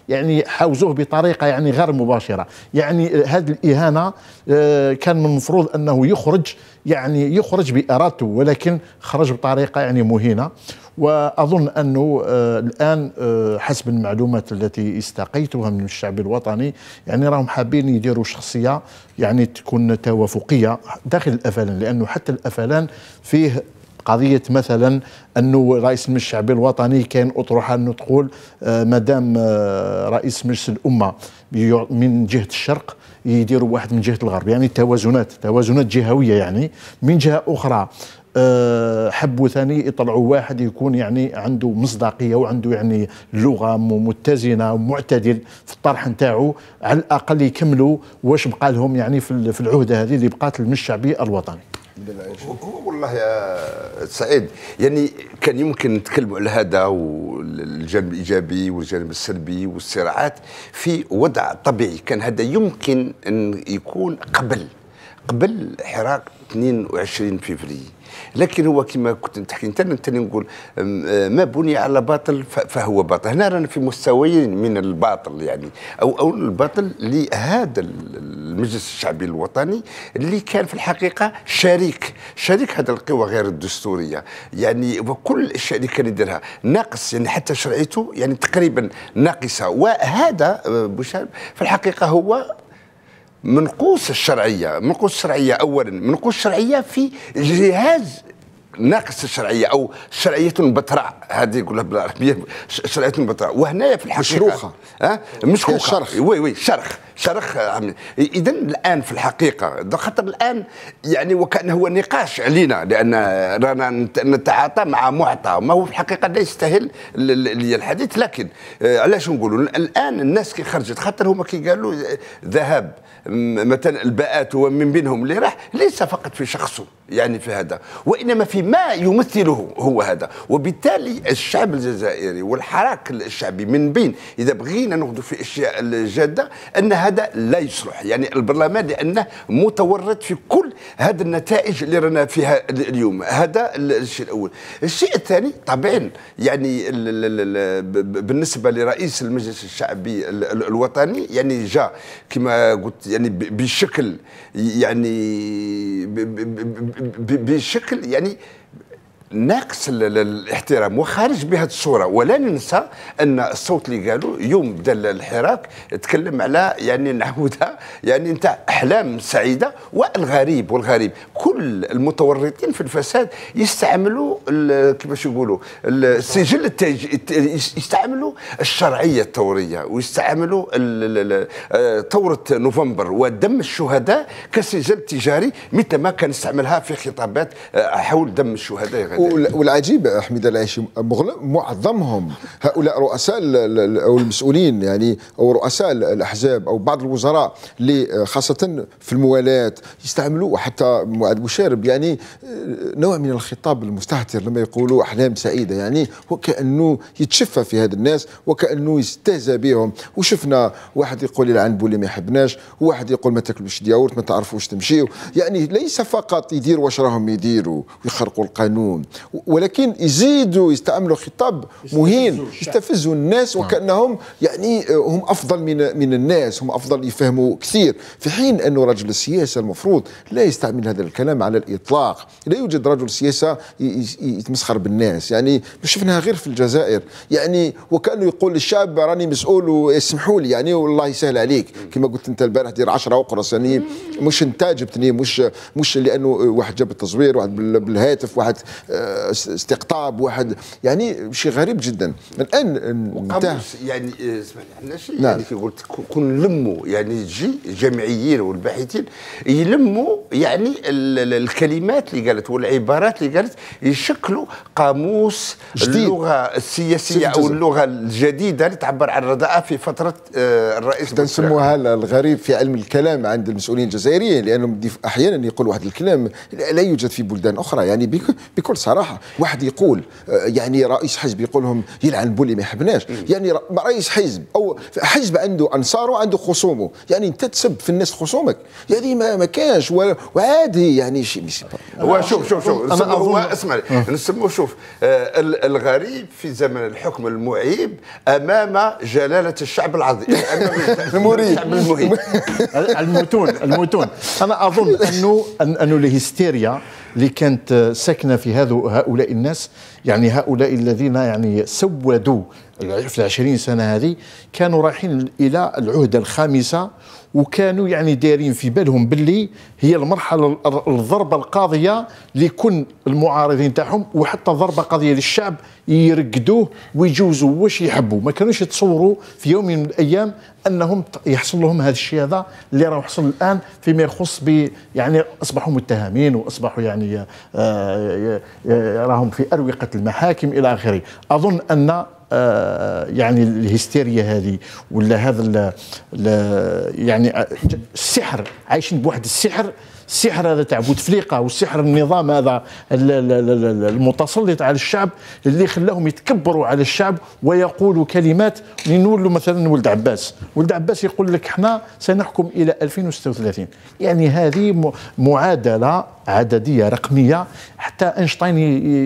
يعني حاوزوه بطريقه يعني غير مباشره يعني هذه الاهانه آه، كان من المفروض انه يخرج يعني يخرج بإرادته ولكن خرج بطريقة يعني مهينة واظن انه آه، الان آه، حسب المعلومات التي استقيتها من الشعب الوطني يعني راهم حابين يديروا شخصيه يعني تكون توافقيه داخل الافلان لانه حتى الافلان فيه قضية مثلا أنه رئيس المجلس الشعبي الوطني كان أطروحة أنه تقول آه، مدام رئيس مجلس الأمة من جهة الشرق يديروا واحد من جهه الغرب يعني التوازنات توازنات جهويه يعني من جهه اخرى آه، حبوا ثاني يطلعوا واحد يكون يعني عنده مصداقيه وعنده يعني لغه متزنه ومعتدل في الطرح نتاعو على الاقل يكملوا واش بقى لهم يعني في العهده هذه اللي بقات من الوطني هو والله يا سعيد يعني كان يمكن نتكلموا على هذا والجانب الايجابي والجانب السلبي والصراعات في وضع طبيعي كان هذا يمكن ان يكون قبل قبل حراك 22 فبراير لكن هو كما كنت تحكي انت نقول أه، ما بني على باطل فهو باطل هنا رانا في مستويين من الباطل يعني او او الباطل لهذا المجلس الشعبي الوطني اللي كان في الحقيقه شريك شريك هذا القوى غير الدستوريه يعني وكل الاشياء اللي كان يديرها ناقص يعني حتى شرعيته يعني تقريبا ناقصه وهذا أه، بوشار في الحقيقه هو منقوص الشرعيه منقوص الشرعيه اولا منقوص الشرعيه في جهاز ناقص الشرعيه او شرعيه بتراء هذه يقولها بالعربيه شرعيه بتراء وهنايا في الحقيقه مشروخه ها أه؟ مشروخه شرخ وي وي شرخ شرخ آه، اذا الان في الحقيقه خاطر الان يعني وكأن هو نقاش علينا لان رانا نتعاطى مع معطى ما هو في الحقيقه لا يستاهل الحديث لكن آه، علاش نقولوا الان الناس كي خرجت خاطر هما كي قالوا آه، ذهاب مثلا الباءات ومن بينهم اللي راح ليس فقط في شخصه يعني في هذا وانما في بما يمثله هو هذا وبالتالي الشعب الجزائري والحراك الشعبي من بين اذا بغينا ناخذ في اشياء الجاده ان هذا لا يصلح يعني البرلمان لانه متورط في كل هذه النتائج اللي رانا فيها اليوم هذا الشيء الاول الشيء الثاني طبعا يعني بالنسبه لرئيس المجلس الشعبي الوطني يعني جاء كما قلت يعني بشكل يعني بشكل يعني ناقص الاحترام وخارج بهذه الصوره ولا ننسى ان الصوت اللي قالوا يوم بدا الحراك تكلم على يعني نعودها يعني انت احلام سعيده والغريب والغريب كل المتورطين في الفساد يستعملوا كيفاش يقولوا السجل التج... يستعملوا الشرعيه الثوريه ويستعملوا آه، ثوره نوفمبر ودم الشهداء كسجل تجاري مثل ما كان استعملها في خطابات آه، حول دم الشهداء غير والعجيب حميد العيشي معظمهم هؤلاء رؤساء او المسؤولين يعني او رؤساء الاحزاب او بعض الوزراء اللي آه، خاصه في الموالاه يستعملوا وحتى معاد مشارب يعني آه، نوع من الخطاب المستهتر لما يقولوا احلام سعيده يعني وكانه يتشفى في هذا الناس وكانه يستهزى بهم وشفنا واحد يقول العنب اللي ما يحبناش وواحد يقول ما تاكلوش دياورت ما تعرفوش تمشيو يعني ليس فقط يدير واش راهم يديروا ويخرقوا القانون ولكن يزيدوا يستعملوا خطاب مهين يستفزوا الناس نعم. وكانهم يعني آه، هم افضل من من الناس هم افضل يفهموا كثير في حين انه رجل السياسه المفروض لا يستعمل هذا الكلام على الاطلاق لا يوجد رجل سياسه يتمسخر بالناس يعني شفناها غير في الجزائر يعني وكانه يقول للشعب راني مسؤول واسمحوا لي يعني والله يسهل عليك كما قلت انت البارح دير 10 وقرص يعني مش انت جبتني مش مش لانه واحد جاب التزوير واحد بالهاتف واحد آه، استقطاب واحد يعني شيء غريب جدا الان يعني آه، اسمح لي شيء نعم. يعني كي قلت كون لموا يعني تجي الجامعيين والباحثين يلموا يعني الكلمات اللي قالت والعبارات اللي قالت يشكلوا قاموس جديد. اللغه السياسيه او اللغه الجديده اللي تعبر عن الرداءه في فتره آه، الرئيس نسموها الغريب في علم الكلام عند المسؤولين الجزائريين لانهم احيانا يقول واحد الكلام لا يوجد في بلدان اخرى يعني بكل صراحه واحد يقول آه، يعني رئيس حزب يقول لهم يلعن بولي ما يحبناش يعني رئيس حزب او حزب عنده انصاره وعنده خصومه يعني انت تسب في الناس خصومك يعني ما, ما كانش وعادي يعني شيء هو آه، شوف شوف شوف هو اسمع آه. نسموه شوف الغريب في زمن الحكم المعيب امام جلاله الشعب العظيم المريب المتون المتون انا اظن انه انه الهستيريا اللي كانت ساكنه في هذو هؤلاء الناس يعني هؤلاء الذين يعني سودوا في العشرين سنة هذه كانوا رايحين إلى العهدة الخامسة وكانوا يعني دايرين في بالهم باللي هي المرحلة الضربة القاضية لكل المعارضين تاعهم وحتى ضربة قاضية للشعب يرقدوه ويجوزوا واش يحبوا ما كانوش يتصوروا في يوم من الأيام أنهم يحصل لهم هذا الشيء هذا اللي راه حصل الآن فيما يخص ب يعني أصبحوا متهمين وأصبحوا يعني آه، راهم في أروقة المحاكم إلى آخره أظن أن آه، يعني الهستيريا هذه ولا هذا الـ الـ يعني آه، السحر عايشين بواحد السحر السحر هذا تاع بوتفليقه والسحر النظام هذا المتسلط على الشعب اللي خلاهم يتكبروا على الشعب ويقولوا كلمات لنولوا مثلا ولد عباس ولد عباس يقول لك احنا سنحكم الى 2036 يعني هذه معادله عدديه رقميه حتى اينشتاين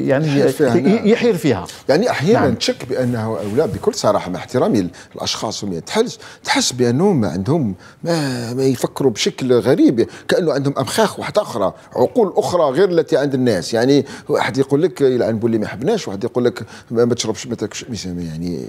يعني نعم. يحير فيها يعني احيانا نعم. تشك بانه هؤلاء بكل صراحه مع احترامي للاشخاص هم تحس تحس بانهم ما عندهم ما, ما يفكروا بشكل غريب كانه عندهم امخاخ واحده اخرى عقول اخرى غير التي عند الناس يعني واحد يقول لك يلعن بولي ما حبناش واحد يقول لك ما تشربش ما تاكلش يعني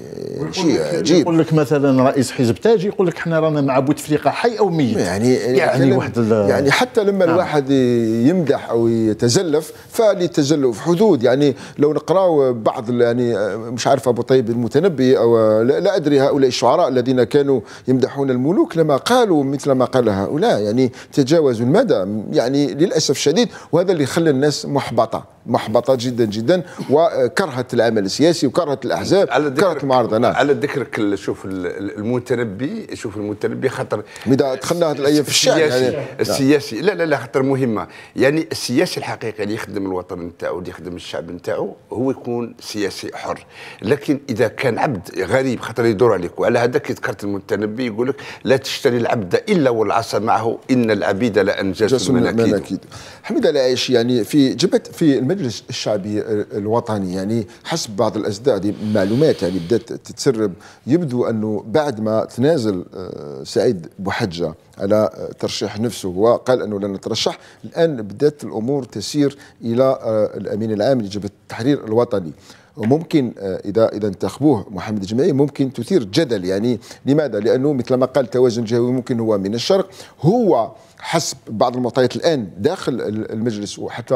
شيء عجيب يقول لك مثلا رئيس حزب تاج يقول لك احنا رانا مع بوتفليقه حي او ميت يعني يعني, يعني, يعني حتى لما نعم. الواحد يمد يمدح او يتزلف فللتزلف حدود يعني لو نقراو بعض يعني آه، مش عارف ابو طيب المتنبي او آه، لا, لا ادري هؤلاء الشعراء الذين كانوا يمدحون الملوك لما قالوا مثل ما قال هؤلاء يعني تجاوزوا المدى يعني للاسف الشديد وهذا اللي خلى الناس محبطه محبطه جدا جدا وكرهت العمل السياسي وكرهت الاحزاب على كرهت المعارضه نعم على ذكرك شوف المتنبي شوف المتنبي خاطر دخلنا هذه الايام في الشعر يعني السياسي, يعني السياسي لا لا لا خاطر مهمه يعني يعني السياسي الحقيقي اللي يخدم الوطن نتاعو اللي يخدم الشعب نتاعو هو يكون سياسي حر لكن اذا كان عبد غريب خاطر يدور عليك وعلى هذاك ذكرت المتنبي يقول لك لا تشتري العبد الا والعصا معه ان العبيد لا انجاز اكيد حميد عايش يعني في جبهه في المجلس الشعبي الوطني يعني حسب بعض الازداد معلومات يعني بدات تتسرب يبدو انه بعد ما تنازل آه، سعيد بوحجه على ترشيح نفسه هو قال أنه لن نترشح الآن بدأت الأمور تسير إلى آه، الأمين العام لجبهة التحرير الوطني وممكن آه، اذا اذا انتخبوه محمد الجمعي ممكن تثير جدل يعني لماذا؟ لانه مثل ما قال توازن جهوي ممكن هو من الشرق هو حسب بعض المعطيات الان داخل المجلس وحتى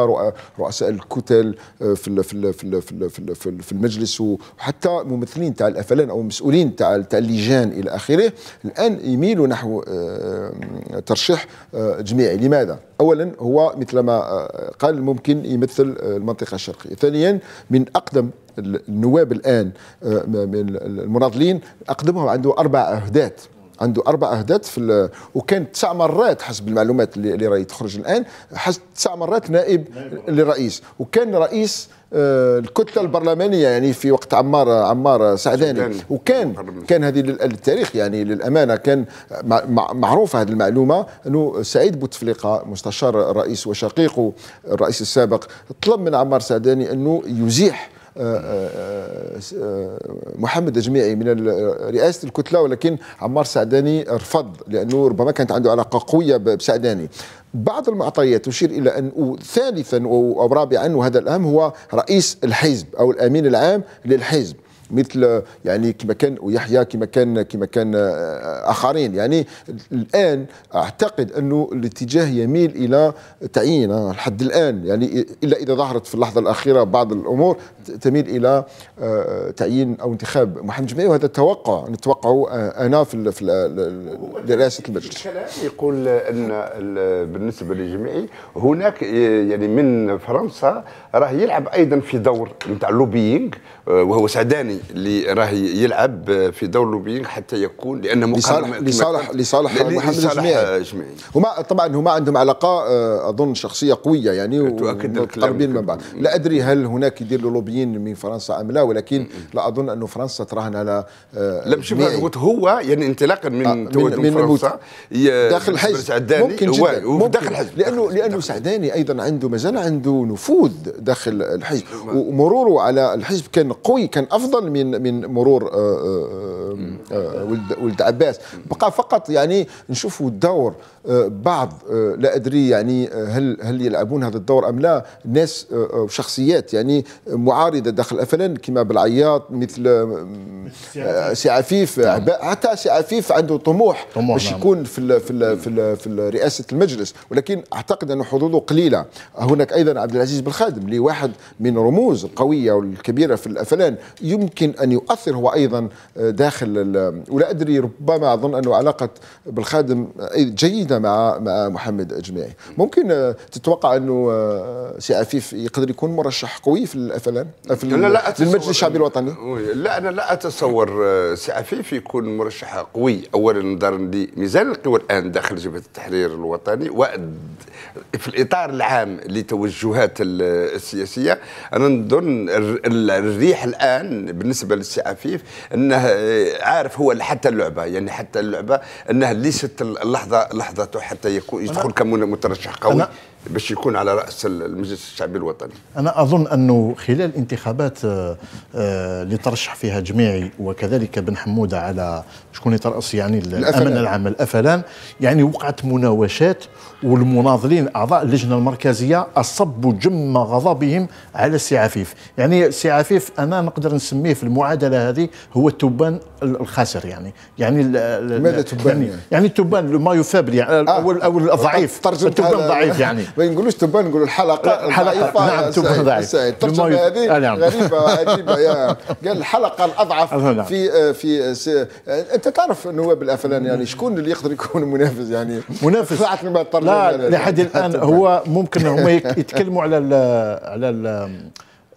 رؤساء الكتل في في في في المجلس وحتى ممثلين تاع الافلان او مسؤولين تاع تاع اللجان الى اخره الان يميلوا نحو آه، ترشيح آه، جميعي لماذا اولا هو مثل ما آه، قال ممكن يمثل المنطقه الشرقيه ثانيا من اقدم النواب الان من المناضلين اقدمهم عنده اربع عهدات عنده اربع اهداف في وكان تسع مرات حسب المعلومات اللي, راهي تخرج الان حسب تسع مرات نائب للرئيس وكان رئيس آه، الكتله البرلمانيه يعني في وقت عمار عمار سعداني وكان كان هذه للتاريخ يعني للامانه كان معروفه هذه المعلومه انه سعيد بوتفليقه مستشار الرئيس وشقيقه الرئيس السابق طلب من عمار سعداني انه يزيح آه، آه، آه، محمد جميعي من رئاسه الكتله ولكن عمار سعداني رفض لانه ربما كانت عنده علاقه قويه بسعداني بعض المعطيات تشير الى ان ثالثا او رابعا وهذا الاهم هو رئيس الحزب او الامين العام للحزب مثل يعني كما كان ويحيى كما كان كما كان آه، اخرين يعني الان اعتقد انه الاتجاه يميل الى تعيين آه، لحد الان يعني الا اذا ظهرت في اللحظه الاخيره بعض الامور تميل الى آه، تعيين او انتخاب محمد جمعي وهذا توقع نتوقعه انا في رئاسه المجلس الكلام يقول ان بالنسبه لجمعي هناك يعني من فرنسا راه يلعب ايضا في دور نتاع لوبينغ وهو سعداني اللي راه يلعب في دور اللوبيين حتى يكون لانه لصالح لصالح لصالح محمد الجميع هما طبعا هما عندهم علاقه آه، اظن شخصيه قويه يعني قريبين من بعض لا ادري هل هناك يدير لوبيين من فرنسا ام لا ولكن لا اظن انه فرنسا تراهن على لا مش قلت هو يعني انطلاقا من آه من, من فرنسا داخل الحزب ممكن جدا داخل الحزب لانه لانه سعداني ايضا عنده مازال عنده نفوذ داخل الحزب ومروره على الحزب كان قوي كان افضل من من مرور آه، آه، آه، ولد ولد عباس بقى فقط يعني نشوفوا الدور بعض لا ادري يعني هل هل يلعبون هذا الدور ام لا ناس وشخصيات يعني معارضه داخل افلا كما بالعياط مثل سي عفيف نعم. حتى سي عفيف عنده طموح, طموح باش نعم. يكون في في في, في رئاسه المجلس ولكن اعتقد ان حظوظه قليله هناك ايضا عبد العزيز بالخادم اللي واحد من رموز القويه والكبيره في الافلان يمكن يمكن أن يؤثر هو أيضا آه، داخل آه، ولا أدري ربما أظن انه علاقة بالخادم آه، جيدة مع مع محمد أجمعي ممكن تتوقع أنه سي عفيف يقدر يكون مرشح قوي في الافلا في لا لا المجلس الشعبي الوطني لا أنا لا أتصور سي عفيف يكون مرشح قوي أولا نظرا لميزان القوى الآن داخل جبهة التحرير الوطني في الإطار العام لتوجهات السياسية أنا نظن الريح الآن بالنسبه عفيف انه آه، عارف هو حتى اللعبه يعني حتى اللعبه انه ليست اللحظه لحظته حتى يكون يدخل كمترشح قوي باش يكون على راس المجلس الشعبي الوطني. انا اظن انه خلال انتخابات آه، آه، اللي ترشح فيها جميعي وكذلك بن حموده على شكون يترأس يعني الامن العام الافلان يعني وقعت مناوشات والمناضلين اعضاء اللجنه المركزيه اصبوا جم غضبهم على السي عفيف، يعني سي عفيف انا نقدر نسميه في المعادله هذه هو التبان الخاسر يعني يعني ماذا تبان يعني, يعني التبان ما يفابل يعني آه او الضعيف التبان ضعيف يعني ما نقولوش تبان نقولوا الحلقه الحلقه نعم تبان ضعيف الترجمه هذه آه، نعم. غريبه عجيبه يا قال الحلقه الاضعف نعم. في آه، في آه، انت تعرف نواب الافلام يعني شكون اللي يقدر يكون منافس يعني منافس ساعه ما لا يعني. لحد الان هو ممكن هما يتكلموا على على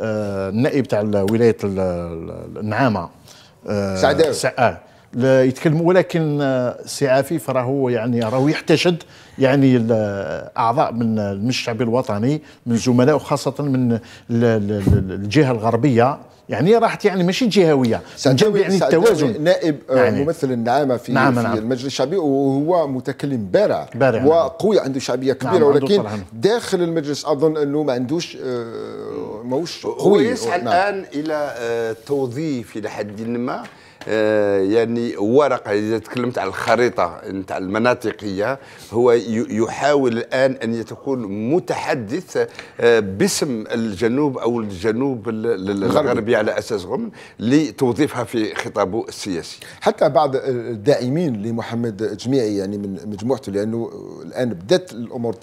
النائب تاع ولايه النعامه سعداوي يتكلموا ولكن سي عفيف راهو يعني راهو يحتشد يعني الاعضاء من من الشعب الوطني من زملاء وخاصه من الجهه الغربيه يعني راحت يعني ماشي جهويه جنب يعني التوازن نائب آه، يعني ممثل النعامه في, نعم في نعم. المجلس الشعبي وهو متكلم بارع, بارع نعم. وقوي عنده شعبيه كبيره نعم ولكن داخل المجلس اظن انه ما عندوش ماهوش قوي هو يسعى نعم. الان الى آه، توظيف الى حد ما آه، يعني ورقه اذا تكلمت على الخريطه نتاع المناطقيه هو يحاول الان ان يكون متحدث آه، باسم الجنوب او الجنوب الغربي على اساس غم لتوظيفها في خطابه السياسي. حتى بعض الداعمين لمحمد جميعي يعني من مجموعته لانه الان بدات الامور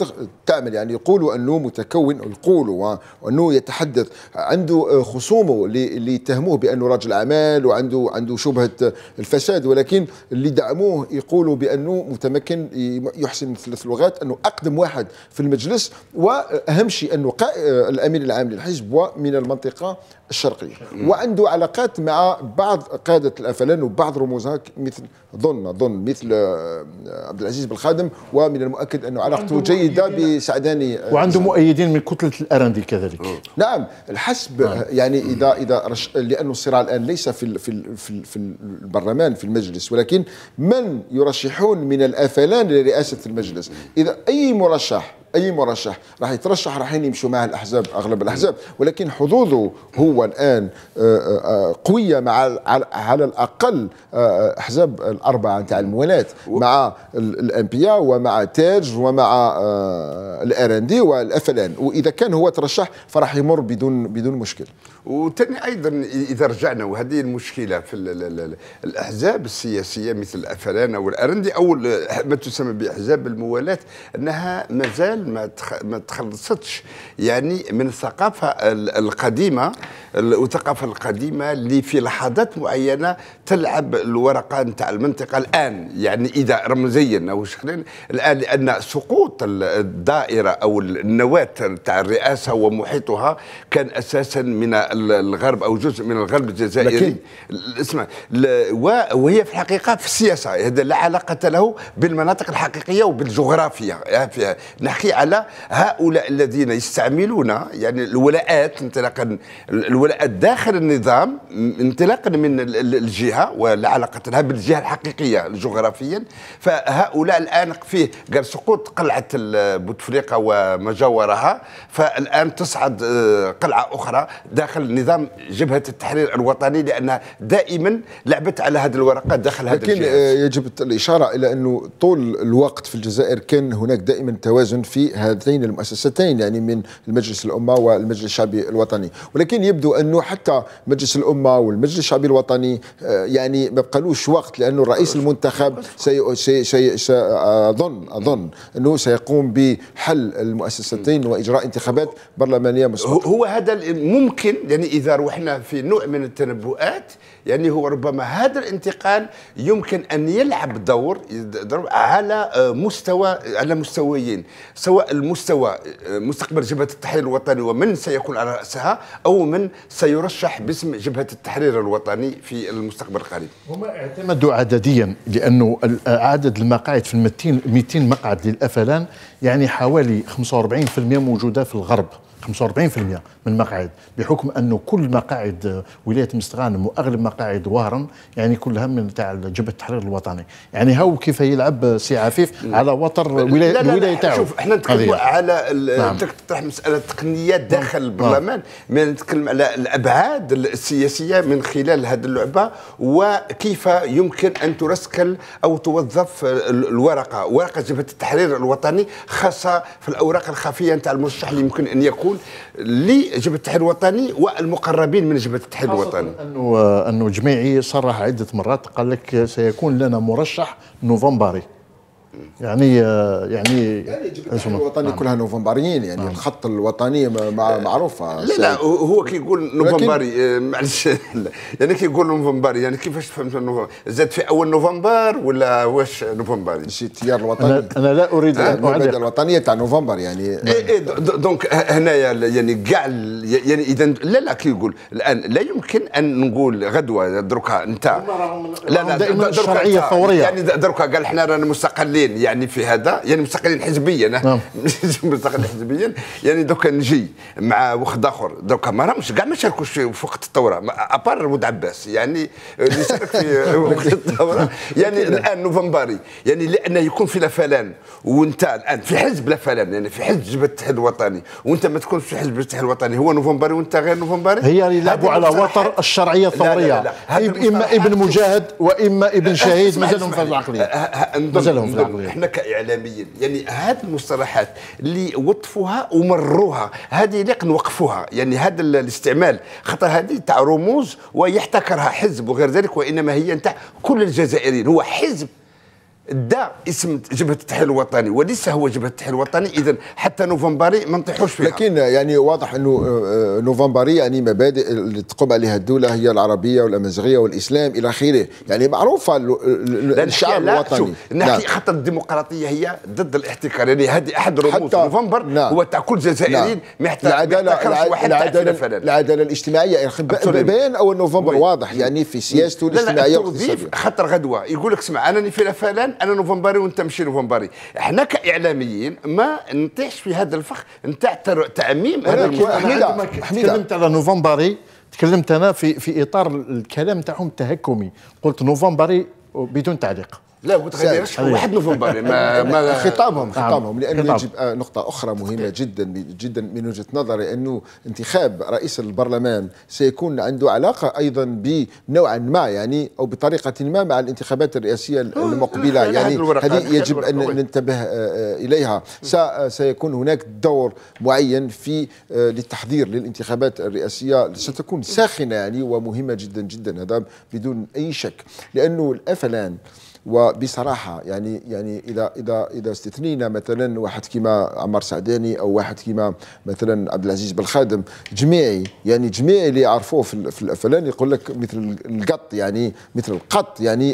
تعمل يعني يقولوا انه متكون يقولوا وانه يتحدث عنده خصومه اللي يتهموه بانه رجل اعمال وعنده عنده شو شبهه الفساد ولكن اللي دعموه يقولوا بانه متمكن يحسن ثلاث لغات انه اقدم واحد في المجلس واهم شيء انه الامين العام للحزب ومن المنطقه الشرقيه وعنده علاقات مع بعض قاده الافلان وبعض رموزها مثل ظن ظن مثل آه، عبد العزيز بالخادم ومن المؤكد انه علاقته جيده بسعداني آه، وعنده مؤيدين من كتله الأرندي كذلك نعم الحسب نعم. يعني اذا اذا لانه الصراع الان ليس في في في البرلمان في المجلس ولكن من يرشحون من الافلان لرئاسه المجلس اذا اي مرشح اي مرشح راح يترشح راح يمشوا مع الاحزاب اغلب الاحزاب ولكن حظوظه هو الان آه، آه، آه، قويه مع على الاقل احزاب الاربعه نتاع الموالات مع الانبياء ومع تاج ومع الار ان دي والافلان واذا كان هو ترشح فراح يمر بدون بدون مشكل وثاني ايضا اذا رجعنا وهذه المشكله في الاحزاب السياسيه مثل الافران او الارندي او ما تسمى باحزاب الموالاه انها مازال ما ما تخلصتش يعني من الثقافه القديمه الثقافه القديمه اللي في لحظات معينه تلعب الورقه نتاع المنطقه الان يعني اذا رمزيا او شكلا الان لان سقوط الدائره او النواه نتاع الرئاسه ومحيطها كان اساسا من الغرب او جزء من الغرب الجزائري اسمع وهي في الحقيقه في السياسه هذا لا علاقه له بالمناطق الحقيقيه وبالجغرافيا فيها نحكي على هؤلاء الذين يستعملون يعني الولاءات انطلاقا الولاءات داخل النظام انطلاقا من الجهه ولا علاقه لها بالجهه الحقيقيه جغرافيا فهؤلاء الان فيه قال سقوط قلعه بوتفليقه وما جاورها فالان تصعد آه، قلعه اخرى داخل داخل نظام جبهه التحرير الوطني لانها دائما لعبت على هذه الورقه داخل هذا لكن آه، يجب الاشاره الى انه طول الوقت في الجزائر كان هناك دائما توازن في هذين المؤسستين يعني من المجلس الامه والمجلس الشعبي الوطني ولكن يبدو انه حتى مجلس الامه والمجلس الشعبي الوطني آه، يعني ما بقالوش وقت لانه الرئيس المنتخب سي سي سي اظن اظن انه سيقوم بحل المؤسستين واجراء انتخابات برلمانيه مسبقه هو هذا ممكن يعني إذا روحنا في نوع من التنبؤات يعني هو ربما هذا الانتقال يمكن أن يلعب دور على آه، مستوى على مستويين سواء المستوى آه، مستقبل جبهة التحرير الوطني ومن سيكون على رأسها أو من سيرشح باسم جبهة التحرير الوطني في المستقبل القريب هما اعتمدوا عدديا لأنه آه، عدد المقاعد في 200 مقعد للأفلان يعني حوالي 45% موجودة في الغرب 45% من المقاعد بحكم انه كل مقاعد آه، ولايه مستغانم واغلب مقاعد وهرم يعني كلها من تاع جبهه التحرير الوطني يعني هو كيف يلعب سي عفيف على وتر ولايه الولايه تاعو شوف احنا نتكلموا على نعم. تطرح مساله تقنيه نعم. داخل نعم. البرلمان ما نتكلم على الابعاد السياسيه من خلال هذه اللعبه وكيف يمكن ان ترسكل او توظف الورقه ورقه جبهه التحرير الوطني خاصه في الاوراق الخفيه نتاع المرشح اللي يمكن ان يكون لجبهه التحرير الوطني والمقربين من جبهه التحرير الوطني انه انه جميعي صرح عده مرات قال لك سيكون لنا مرشح نوفمبري يعني, آه، يعني يعني يعني الوطني نعم. كلها نوفمبريين يعني نعم. الخط الوطني آه، معروفه لا لا هو كي يقول نوفمبري آه، معلش يعني كي يقول نوفمبري يعني كيفاش فهمت نوفمبر زاد في اول نوفمبر ولا واش نوفمبري التيار الوطني أنا, انا لا اريد المبادئ الوطنيه تاع نوفمبر يعني إيه, إيه، دونك هنايا يعني كاع يعني اذا لا لا كي يقول الان لا يمكن ان نقول غدوه دركا انت لا لا دركا الشرعيه الثوريه يعني دركا قال احنا رانا مستقلين مستقلين يعني في هذا يعني مستقلين حزبيا نعم مستقلين حزبيا يعني دوكا نجي مع وخد اخر دوكا ما راهمش كاع ما شاركوش في وقت الثوره ابار ود عباس يعني اللي شارك في وقت الثوره يعني الان نوفمبري يعني لانه يكون في لفلان وانت الان في حزب لفلان يعني في حزب الاتحاد الوطني وانت ما تكونش في حزب الاتحاد الوطني هو نوفمبري وانت غير نوفمبري هي اللي يلعبوا على وتر الشرعيه الثوريه لا لا لا. اما ابن مجاهد واما ابن شهيد مازالهم في العقليه مازالهم في العقليه احنا كاعلاميين يعني هذه المصطلحات اللي وطفوها ومروها هذه لق نوقفوها يعني هذا الاستعمال خطا هذه تاع رموز ويحتكرها حزب وغير ذلك وانما هي نتاع كل الجزائريين هو حزب دا اسم جبهه التحرير الوطني وليس هو جبهه التحرير الوطني اذا حتى نوفمبري ما نطيحوش فيها لكن يعني واضح انه آه، آه، نوفمبري يعني مبادئ اللي تقوم عليها الدوله هي العربيه والامازيغيه والاسلام الى اخره يعني معروفه الشعب الوطني نحكي نعم. الديمقراطيه هي ضد الاحتكار يعني هذه احد رموز نوفمبر لا. نعم. هو تاع كل الجزائريين نعم. العداله العداله العداله الاجتماعيه بيان اول نوفمبر واضح يعني في سياسته الاجتماعيه خاطر غدوه يقول لك اسمع انا في فلان انا نوفمبري وانت ماشي نوفمبري احنا كاعلاميين ما نطيحش في هذا الفخ نتاع تعميم هذا الموضوع تكلمت على نوفمبري تكلمت انا في في اطار الكلام تاعهم التهكمي قلت نوفمبري بدون تعليق لا قلت غادي 1 نوفمبر ما, يعني ما خطابهم نعم. خطابهم لانه خطاب. يجب آه، نقطه اخرى مهمه جدا جدا من وجهه نظري انه انتخاب رئيس البرلمان سيكون عنده علاقه ايضا بنوعا ما يعني او بطريقه ما مع الانتخابات الرئاسيه المقبله يعني هذه يجب ان ننتبه آه، آه، اليها سيكون هناك دور معين في للتحضير للانتخابات الرئاسيه ستكون ساخنه يعني ومهمه جدا جدا هذا بدون اي شك لانه الافلان وبصراحه يعني يعني اذا اذا اذا استثنينا مثلا واحد كيما عمار سعداني او واحد كيما مثلا عبد العزيز بالخادم جميعي يعني جميعي اللي يعرفوه في الفلان يقول لك مثل القط يعني مثل القط يعني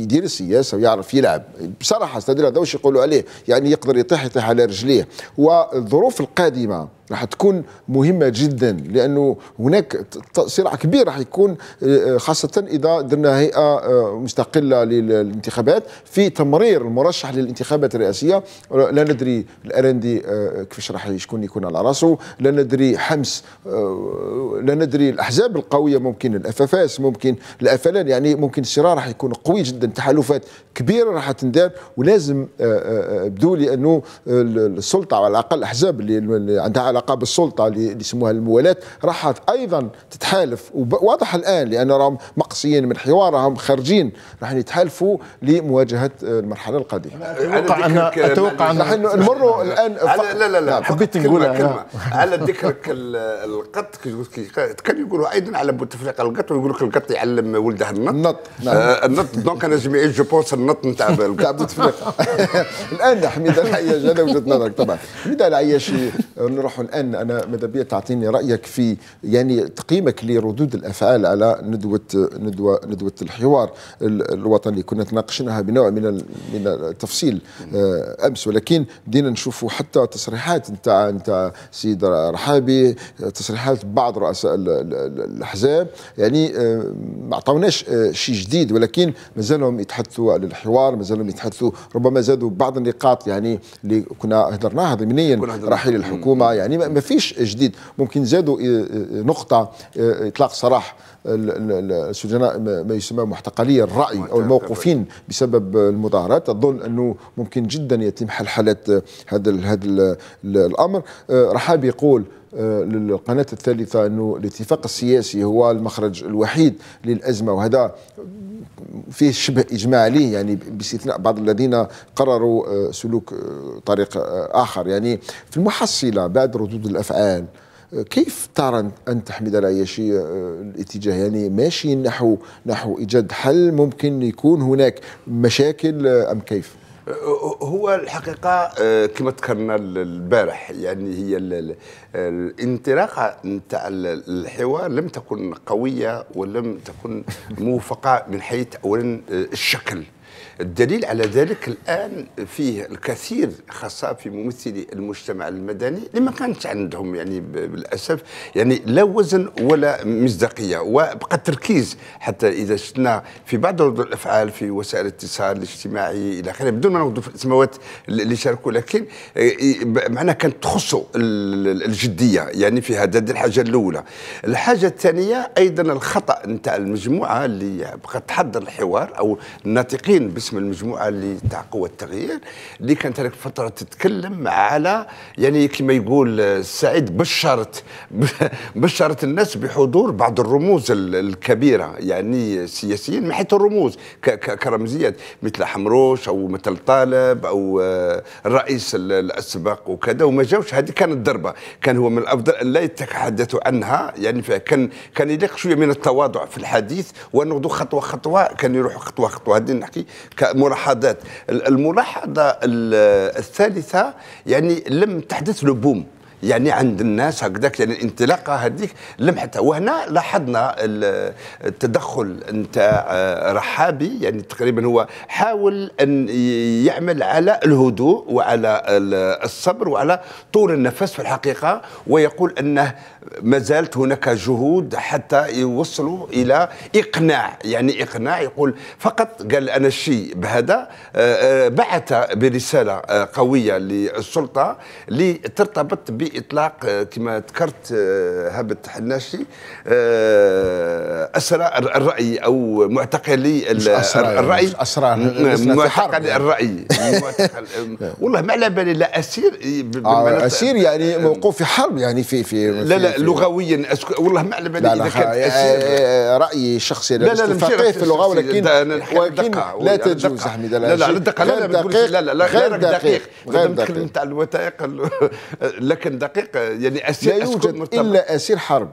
يدير السياسه ويعرف يلعب بصراحه استاذ هذا واش يقولوا عليه يعني يقدر يطيح يطيح على رجليه والظروف القادمه راح تكون مهمه جدا لانه هناك صراع كبير راح يكون آه، خاصه اذا درنا هيئه آه، مستقله للانتخابات في تمرير المرشح للانتخابات الرئاسيه آه، لا ندري الارندي دي كيفاش راح شكون يكون على راسه لا ندري حمس لا ندري الاحزاب القويه ممكن الافافاس ممكن الافلان يعني ممكن الصراع راح يكون قوي جدا تحالفات كبيره راح تندار ولازم بدولي انه السلطه على الاقل الاحزاب اللي عندها علاقه علاقه بالسلطه اللي يسموها الموالاه راحت ايضا تتحالف وواضح الان لان راهم مقصيين من حوارهم خارجين راح يتحالفوا لمواجهه المرحله القادمه اتوقع ان اتوقع ان نحن نمروا الان على لا لا لا نعم. حبيت نقول كلمه, كلمة. على ذكرك القط كان يقولوا ايضا على بوتفليقه القط ويقول لك القط يعلم ولده النط النط نعم. آه، النط دونك انا جميع جو بونس النط نتاع القط بوتفليقه نعم، الان حميده العياش هذا وجهه نظرك طبعا حميده العياشي آه، نروحوا الآن أنا ماذا بيا تعطيني رأيك في يعني تقييمك لردود الأفعال على ندوة ندوة ندوة الحوار الوطني كنا تناقشناها بنوع من من التفصيل آه، أمس ولكن بدينا نشوفوا حتى تصريحات نتاع نتاع سيد رحابي تصريحات بعض رؤساء الأحزاب يعني آه، ما عطوناش آه، شيء جديد ولكن مازالهم يتحدثوا على الحوار مازالهم يتحدثوا ربما زادوا بعض النقاط يعني اللي كنا هدرناها ضمنيا رحيل الحكومه يعني ما فيش جديد ممكن زادوا آه، آه، نقطه آه، اطلاق سراح السجناء ما يسمى محتقلية الراي او الموقفين بسبب المظاهرات اظن انه ممكن جدا يتم حل حالات هذا الامر رحاب يقول آه، للقناة الثالثة أنه الاتفاق السياسي هو المخرج الوحيد للأزمة وهذا فيه شبه إجماع عليه يعني باستثناء بعض الذين قرروا آه، سلوك آه، طريق آخر يعني في المحصلة بعد ردود الأفعال كيف ترى أن تحمد العياشي الاتجاه يعني ماشي نحو نحو إيجاد حل ممكن يكون هناك مشاكل أم كيف؟ هو الحقيقة آه، كما ذكرنا البارح يعني هي الانطلاقة نتاع الحوار لم تكن قوية ولم تكن موفقة من حيث أولا آه، الشكل الدليل على ذلك الان فيه الكثير خاصه في ممثلي المجتمع المدني اللي ما كانت عندهم يعني بالاسف يعني لا وزن ولا مصداقيه وبقى التركيز حتى اذا شفنا في بعض ردود الافعال في وسائل الاتصال الاجتماعي الى اخره بدون ما نوضوا في الاسماوات اللي شاركوا لكن معنا كانت تخص الجديه يعني في هذا هذه الحاجه الاولى الحاجه الثانيه ايضا الخطا نتاع المجموعه اللي بقى تحضر الحوار او الناطقين بس باسم المجموعه اللي تاع قوه التغيير اللي كانت هذيك الفتره تتكلم على يعني كما يقول سعيد بشرت بشرت الناس بحضور بعض الرموز الكبيره يعني سياسيين من حيث الرموز كرمزيات مثل حمروش او مثل طالب او آه، الرئيس الاسبق وكذا وما جاوش هذه كانت ضربه كان هو من الافضل لا يتحدثوا عنها يعني كان كان يليق شويه من التواضع في الحديث وانه خطوه خطوه كان يروح خطوه خطوه هذه نحكي كملاحظات الملاحظه الثالثه يعني لم تحدث له بوم يعني عند الناس هكذاك يعني الانطلاقه هذيك لمحتها وهنا لاحظنا التدخل نتاع آه، رحابي يعني تقريبا هو حاول ان يعمل على الهدوء وعلى الصبر وعلى طول النفس في الحقيقه ويقول انه ما زالت هناك جهود حتى يوصلوا الى اقناع يعني اقناع يقول فقط قال انا الشيء بهذا آه، آه، بعث برساله قويه للسلطه لترتبط ب اطلاق آه، كما ذكرت هبه آه، حناشي آه، اسرى الراي او معتقلي الراي اسرى معتقلي الراي والله ما على بالي لا اسير اسير يعني موقوف في حرب يعني في في لا لا لغويا والله ما على بالي اذا كان رايي شخصي لا لا فقيه في اللغه ولكن ولكن لا تجوز حميد لا لا لا لا لا غير دقيق غير دقيق غير دقيق نتاع الوثائق لكن دقيق يعني اسير لا يوجد الا اسير حرب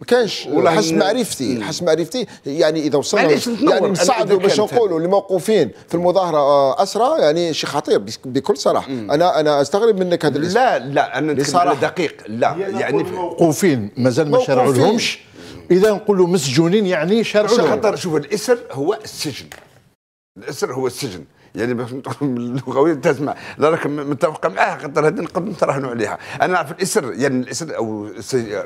ما كانش حسب معرفتي حسب معرفتي يعني اذا وصلنا يعني صعب باش نقولوا اللي موقوفين في المظاهره آه، اسرى يعني شيء خطير بكل صراحه انا انا استغرب منك هذا لا لا انا بصراحه دقيق لا يعني موقوفين مازال ما شرعوا لهمش اذا نقولوا مسجونين يعني شرعوا لهم شوف الاسر هو السجن الاسر هو السجن يعني باش لغويا تسمع لا متفق معاه خاطر هذه نقدر نتراهنوا عليها انا في الاسر يعني الاسر او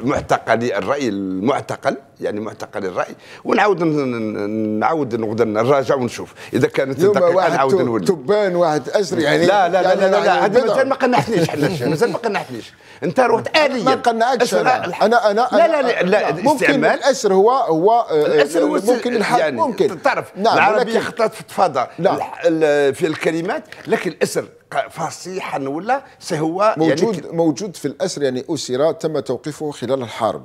معتقل الراي المعتقل يعني معتقل الراي ونعاود نعاود نقدر نراجع ونشوف اذا كانت الدقيقه نعاود نولي تبان واحد اسري يعني لا لا لا يعني لا, لا, لا, لا, لا, لا, لا, لا, لا, لا, لا, لا هذا مازال ما قنعتنيش حنا مازال ما قنعتنيش انت روحت اليا ما قنعتش انا انا انا لا لا لا, لا, لا ممكن الاسر هو هو آه، الاسر هو ممكن الحق يعني ممكن تعرف نعم العربيه خطات في التفاضه في الكلمات لكن الاسر فصيحا ولا سهو يعني موجود يعني موجود في الاسر يعني اسر تم توقيفه خلال الحرب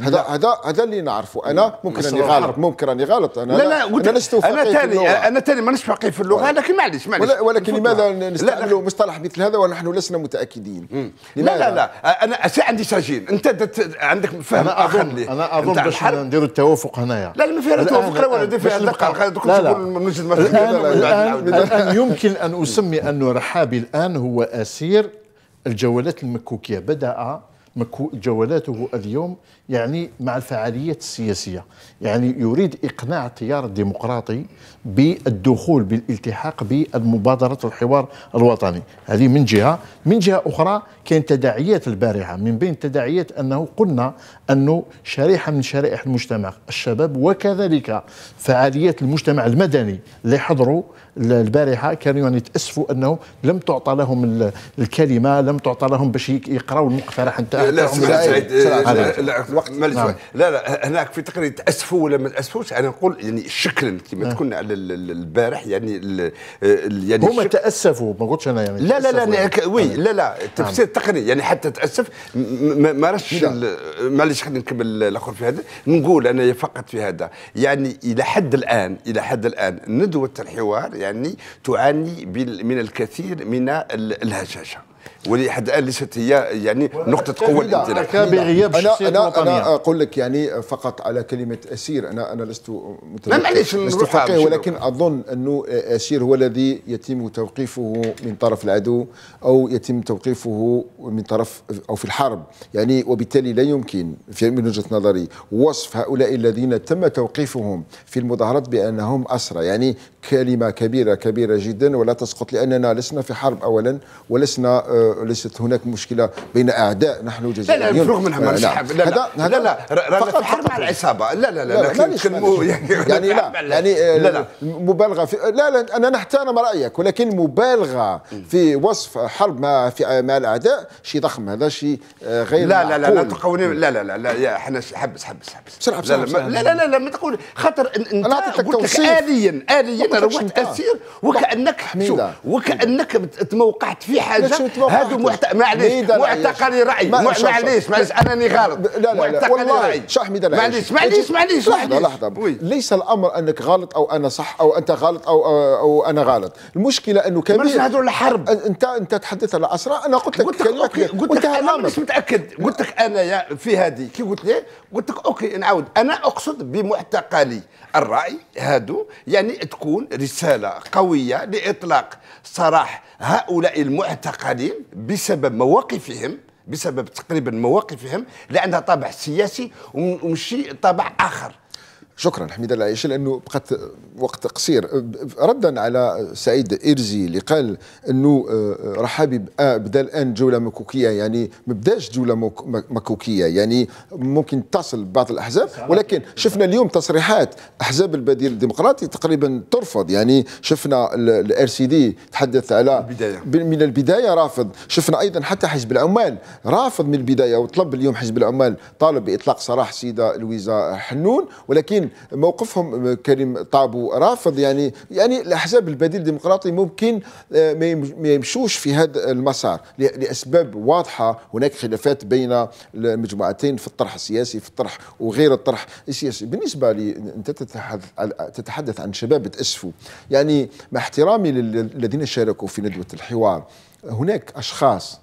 هذا هذا هذا اللي نعرفه انا ممكن اني غلط ممكن اني غلط انا لا لا قلت انا لست انا ثاني انا ثاني مانيش فقيه في اللغه لكن معليش معليش ولكن لماذا نستعمل مصطلح مثل هذا ونحن لسنا متاكدين لا لا لا انا عندي سجين انت عندك فهم انا اظن انا اظن باش نديروا التوافق هنايا لا ما فيها توافق لا ولا فيها دقه الان يمكن ان اسمي انه رحابي الان هو اسير الجولات المكوكيه بدأ مكو جولاته اليوم يعني مع الفعاليات السياسية يعني يريد إقناع التيار الديمقراطي بالدخول بالالتحاق بمبادرة الحوار الوطني هذه من جهة من جهة أخرى كاين تداعيات البارحة من بين التداعيات أنه قلنا أنه شريحة من شرائح المجتمع الشباب وكذلك فعاليات المجتمع المدني اللي حضروا البارحة كانوا يعني يتأسفوا أنه لم تعطى لهم الكلمة لم تعطى لهم باش يقراوا المقترح نتاعهم لا سعيد الوقت نعم. لا لا هناك في تقرير تاسفوا ولا ما تاسفوش انا نقول يعني شكلا كما نعم. تكون على البارح يعني يعني هما تاسفوا ما قلتش انا يعني لا لا لا يعني. وي نعم. لا لا تفسير نعم. تقرير يعني حتى تاسف ما راش نعم. معليش خلينا نكمل الاخر في هذا نقول انا فقط في هذا يعني الى حد الان الى حد الان ندوه الحوار يعني تعاني من الكثير من الهشاشه واللي حد الان ليست هي يعني نقطه قوه الانطلاق بغياب أنا, أنا, أنا أقول لك يعني فقط على كلمة أسير أنا أنا لست معليش لست فقيه ولكن أظن أنه أسير هو الذي يتم توقيفه من طرف العدو أو يتم توقيفه من طرف أو في الحرب يعني وبالتالي لا يمكن في من وجهة نظري وصف هؤلاء الذين تم توقيفهم في المظاهرات بأنهم أسرى يعني كلمة كبيرة كبيرة جدا ولا تسقط لأننا لسنا في حرب أولا ولسنا ليست هناك مشكلة بين أعداء نحن جزائريين لا لا منها ما لا لا لا لا, لا, لا رانا في حرب مع العصابة لا لا لا لا لا يعني لا يعني لا لا مبالغة في لا لا أنا نحترم رأيك ولكن مبالغة في وصف حرب مع في مع الأعداء شيء ضخم هذا شيء غير لا لا لا لا لا لا لا لا يا حبس حبس حبس بسرعة بسرعة لا لا لا لا ما تقول خاطر أنت قلت لك آليا آليا اكثر اسير وكانك شوف وكانك توقعت في حاجه هذا معليش معتقلي راي معليش معليش انني غلط لا لا لا والله شح ميدان معليش معليش معليش لحظه لحظه ليس الامر انك غلط او انا صح او انت غلط او او انا غلط المشكله انه كبير مش نهضروا على الحرب انت انت تحدثت على اسرى انا قلت لك قلت لك قلت لك انا مش متاكد قلت لك انا في هذه كي قلت لي قلت لك اوكي نعاود انا اقصد بمعتقلي الراي هادو يعني تكون تكون رسالة قوية لإطلاق سراح هؤلاء المعتقلين بسبب مواقفهم بسبب تقريبا مواقفهم لأنها طابع سياسي ومشي طابع آخر شكرا حميد العيش لانه بقت وقت قصير ردا على سعيد ارزي اللي قال انه آه، رحابي آه، بدا الان جوله مكوكيه يعني ما بداش جوله مكوكيه يعني ممكن تصل بعض الاحزاب ولكن شفنا اليوم تصريحات احزاب البديل الديمقراطي تقريبا ترفض يعني شفنا الار سي دي تحدث على البداية. من البدايه رافض شفنا ايضا حتى حزب العمال رافض من البدايه وطلب اليوم حزب العمال طالب باطلاق سراح سيده لويزا حنون ولكن لكن موقفهم كريم طابو رافض يعني يعني الاحزاب البديل الديمقراطي ممكن آه، ما يمشوش في هذا المسار لاسباب واضحه هناك خلافات بين المجموعتين في الطرح السياسي في الطرح وغير الطرح السياسي بالنسبه لي انت تتحدث تتحدث عن شباب تاسفوا يعني مع احترامي للذين شاركوا في ندوه الحوار هناك اشخاص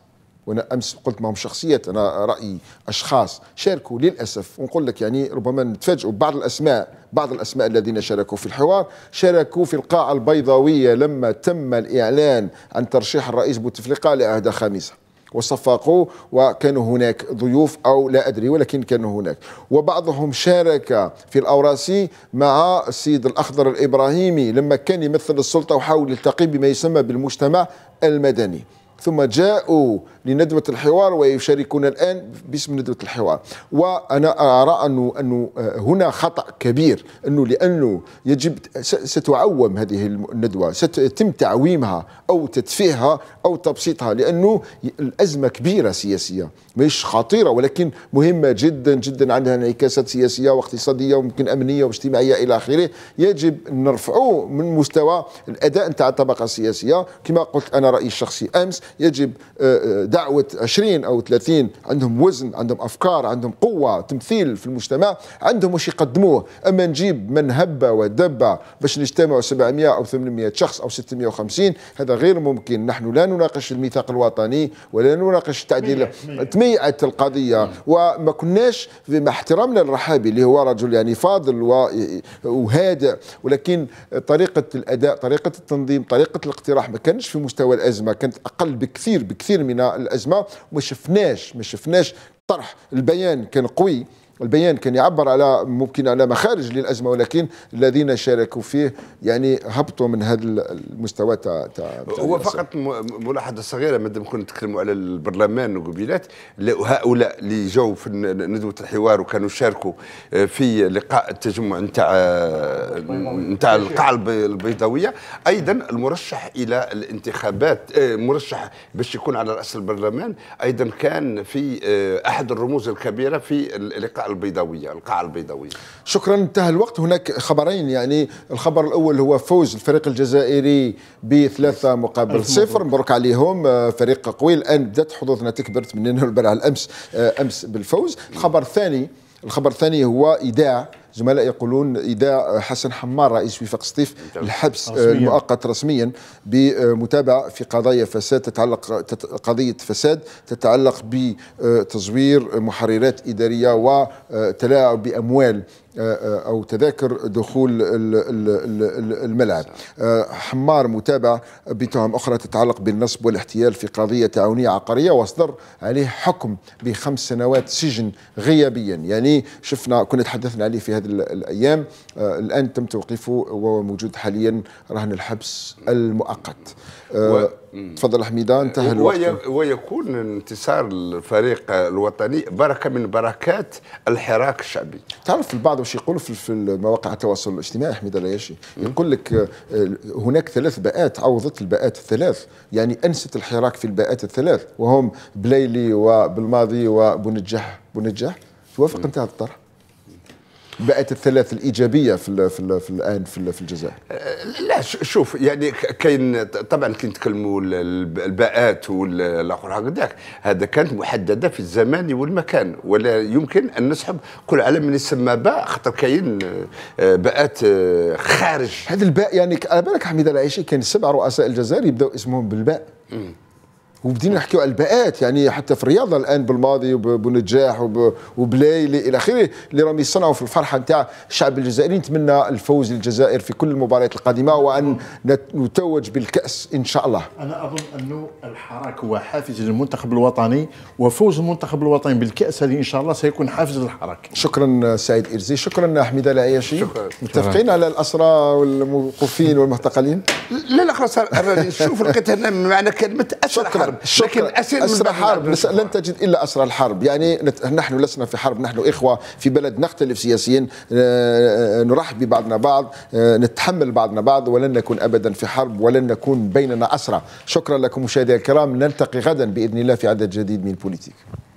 وانا امس قلت معهم شخصيات انا رايي اشخاص شاركوا للاسف ونقول لك يعني ربما نتفاجئوا ببعض الاسماء بعض الاسماء الذين شاركوا في الحوار شاركوا في القاعه البيضاويه لما تم الاعلان عن ترشيح الرئيس بوتفليقه لاهدى خامسه وصفقوا وكانوا هناك ضيوف او لا ادري ولكن كانوا هناك وبعضهم شارك في الاوراسي مع السيد الاخضر الابراهيمي لما كان يمثل السلطه وحاول يلتقي بما يسمى بالمجتمع المدني ثم جاءوا لندوة الحوار ويشاركون الآن باسم ندوة الحوار وأنا أرى أنه, أنه هنا خطأ كبير أنه لأنه يجب ستعوم هذه الندوة سيتم تعويمها أو تدفئها أو تبسيطها لأنه الأزمة كبيرة سياسية مش خطيرة ولكن مهمة جدا جدا عندها انعكاسات سياسية واقتصادية وممكن أمنية واجتماعية إلى آخره يجب نرفعه من مستوى الأداء نتاع الطبقة السياسية كما قلت أنا رأيي الشخصي أمس يجب آه، آه، دعوة 20 أو 30 عندهم وزن عندهم أفكار عندهم قوة تمثيل في المجتمع عندهم واش يقدموه أما نجيب من هبة ودبة باش نجتمعوا 700 أو 800 شخص أو 650 هذا غير ممكن نحن لا نناقش الميثاق الوطني ولا نناقش التعديل تميعت القضية وما كناش مع احترامنا للرحابي اللي هو رجل يعني فاضل وهادئ ولكن طريقة الأداء طريقة التنظيم طريقة الاقتراح ما كانش في مستوى الأزمة كانت أقل بكثير بكثير من الازمه وما شفناش ما شفناش طرح البيان كان قوي البيان كان يعبر على ممكن على مخارج للازمه ولكن الذين شاركوا فيه يعني هبطوا من هذا المستوى تاع تا هو فقط ملاحظه صغيره مادام كنا نتكلموا على البرلمان وقبيلات هؤلاء اللي جاوا في ندوه الحوار وكانوا شاركوا آه، في لقاء التجمع نتاع آه، نتاع القاعه البيضاويه ايضا المرشح الى الانتخابات آه، مرشح باش يكون على راس البرلمان ايضا كان في احد الرموز الكبيره في اللقاء البيضاويه القاعه البيضاويه شكرا انتهى الوقت هناك خبرين يعني الخبر الاول هو فوز الفريق الجزائري بثلاثه مقابل صفر مبروك عليهم آه، فريق قوي الان بدات حظوظنا تكبر تمنينا البارحة الامس آه، امس بالفوز الخبر الثاني الخبر الثاني هو ايداع زملاء يقولون إيداع حسن حمار رئيس وفاق سطيف الحبس آه، رسمياً. المؤقت رسميا بمتابعة في قضايا فساد تتعلق قضية فساد تتعلق بتزوير محررات إدارية وتلاعب بأموال آه، آه، او تذاكر دخول الملعب آه، حمار متابع بتهم اخرى تتعلق بالنصب والاحتيال في قضيه تعاونيه عقاريه واصدر عليه حكم بخمس سنوات سجن غيابيا يعني شفنا كنا تحدثنا عليه في هذه الايام الان تم توقيفه وهو موجود حاليا رهن الحبس المؤقت و... تفضل حميده انتهى الوقت ويكون انتصار الفريق الوطني بركه من بركات الحراك الشعبي تعرف البعض واش يقول في مواقع التواصل الاجتماعي حميده العياشي يقول لك آه، هناك ثلاث باءات عوضت الباءات الثلاث يعني انست الحراك في الباءات الثلاث وهم بليلي وبالماضي وبنجح بنجح توافق انت هذا الطرح بقت الثلاث الايجابيه في في في الان في, في الجزائر أه، لا شوف يعني كاين طبعا كي نتكلموا الباءات والاخر هكذاك هذا كانت محدده في الزمان والمكان ولا يمكن ان نسحب كل على من يسمى باء خاطر كاين أه، باءات أه، خارج هذا الباء يعني على بالك حميد العيشي كان سبع رؤساء الجزائر يبداوا اسمهم بالباء وبدينا نحكيو على الباءات يعني حتى في الرياضه الان بالماضي وبنجاح وبلايلي الى اخره اللي راهم يصنعوا في الفرحه نتاع الشعب الجزائري نتمنى الفوز للجزائر في كل المباريات القادمه وان نتوج بالكاس ان شاء الله. انا اظن انه الحراك هو حافز للمنتخب الوطني وفوز المنتخب الوطني بالكاس هذه ان شاء الله سيكون حافز للحراك. شكرا سعيد ارزي، شكرا حميده العياشي. شكرا متفقين على الاسرى والموقوفين والمعتقلين؟ لا لا خلاص شوف لقيت هنا معنى كلمه اسرى الحرب لكن أسر أسرى حرب لن تجد إلا أسرى الحرب يعني نحن لسنا في حرب نحن إخوة في بلد نختلف سياسيا آه، آه، نرحب ببعضنا بعض آه، نتحمل بعضنا بعض ولن نكون أبدا في حرب ولن نكون بيننا أسرى شكرا لكم مشاهدي الكرام نلتقي غدا بإذن الله في عدد جديد من بوليتيك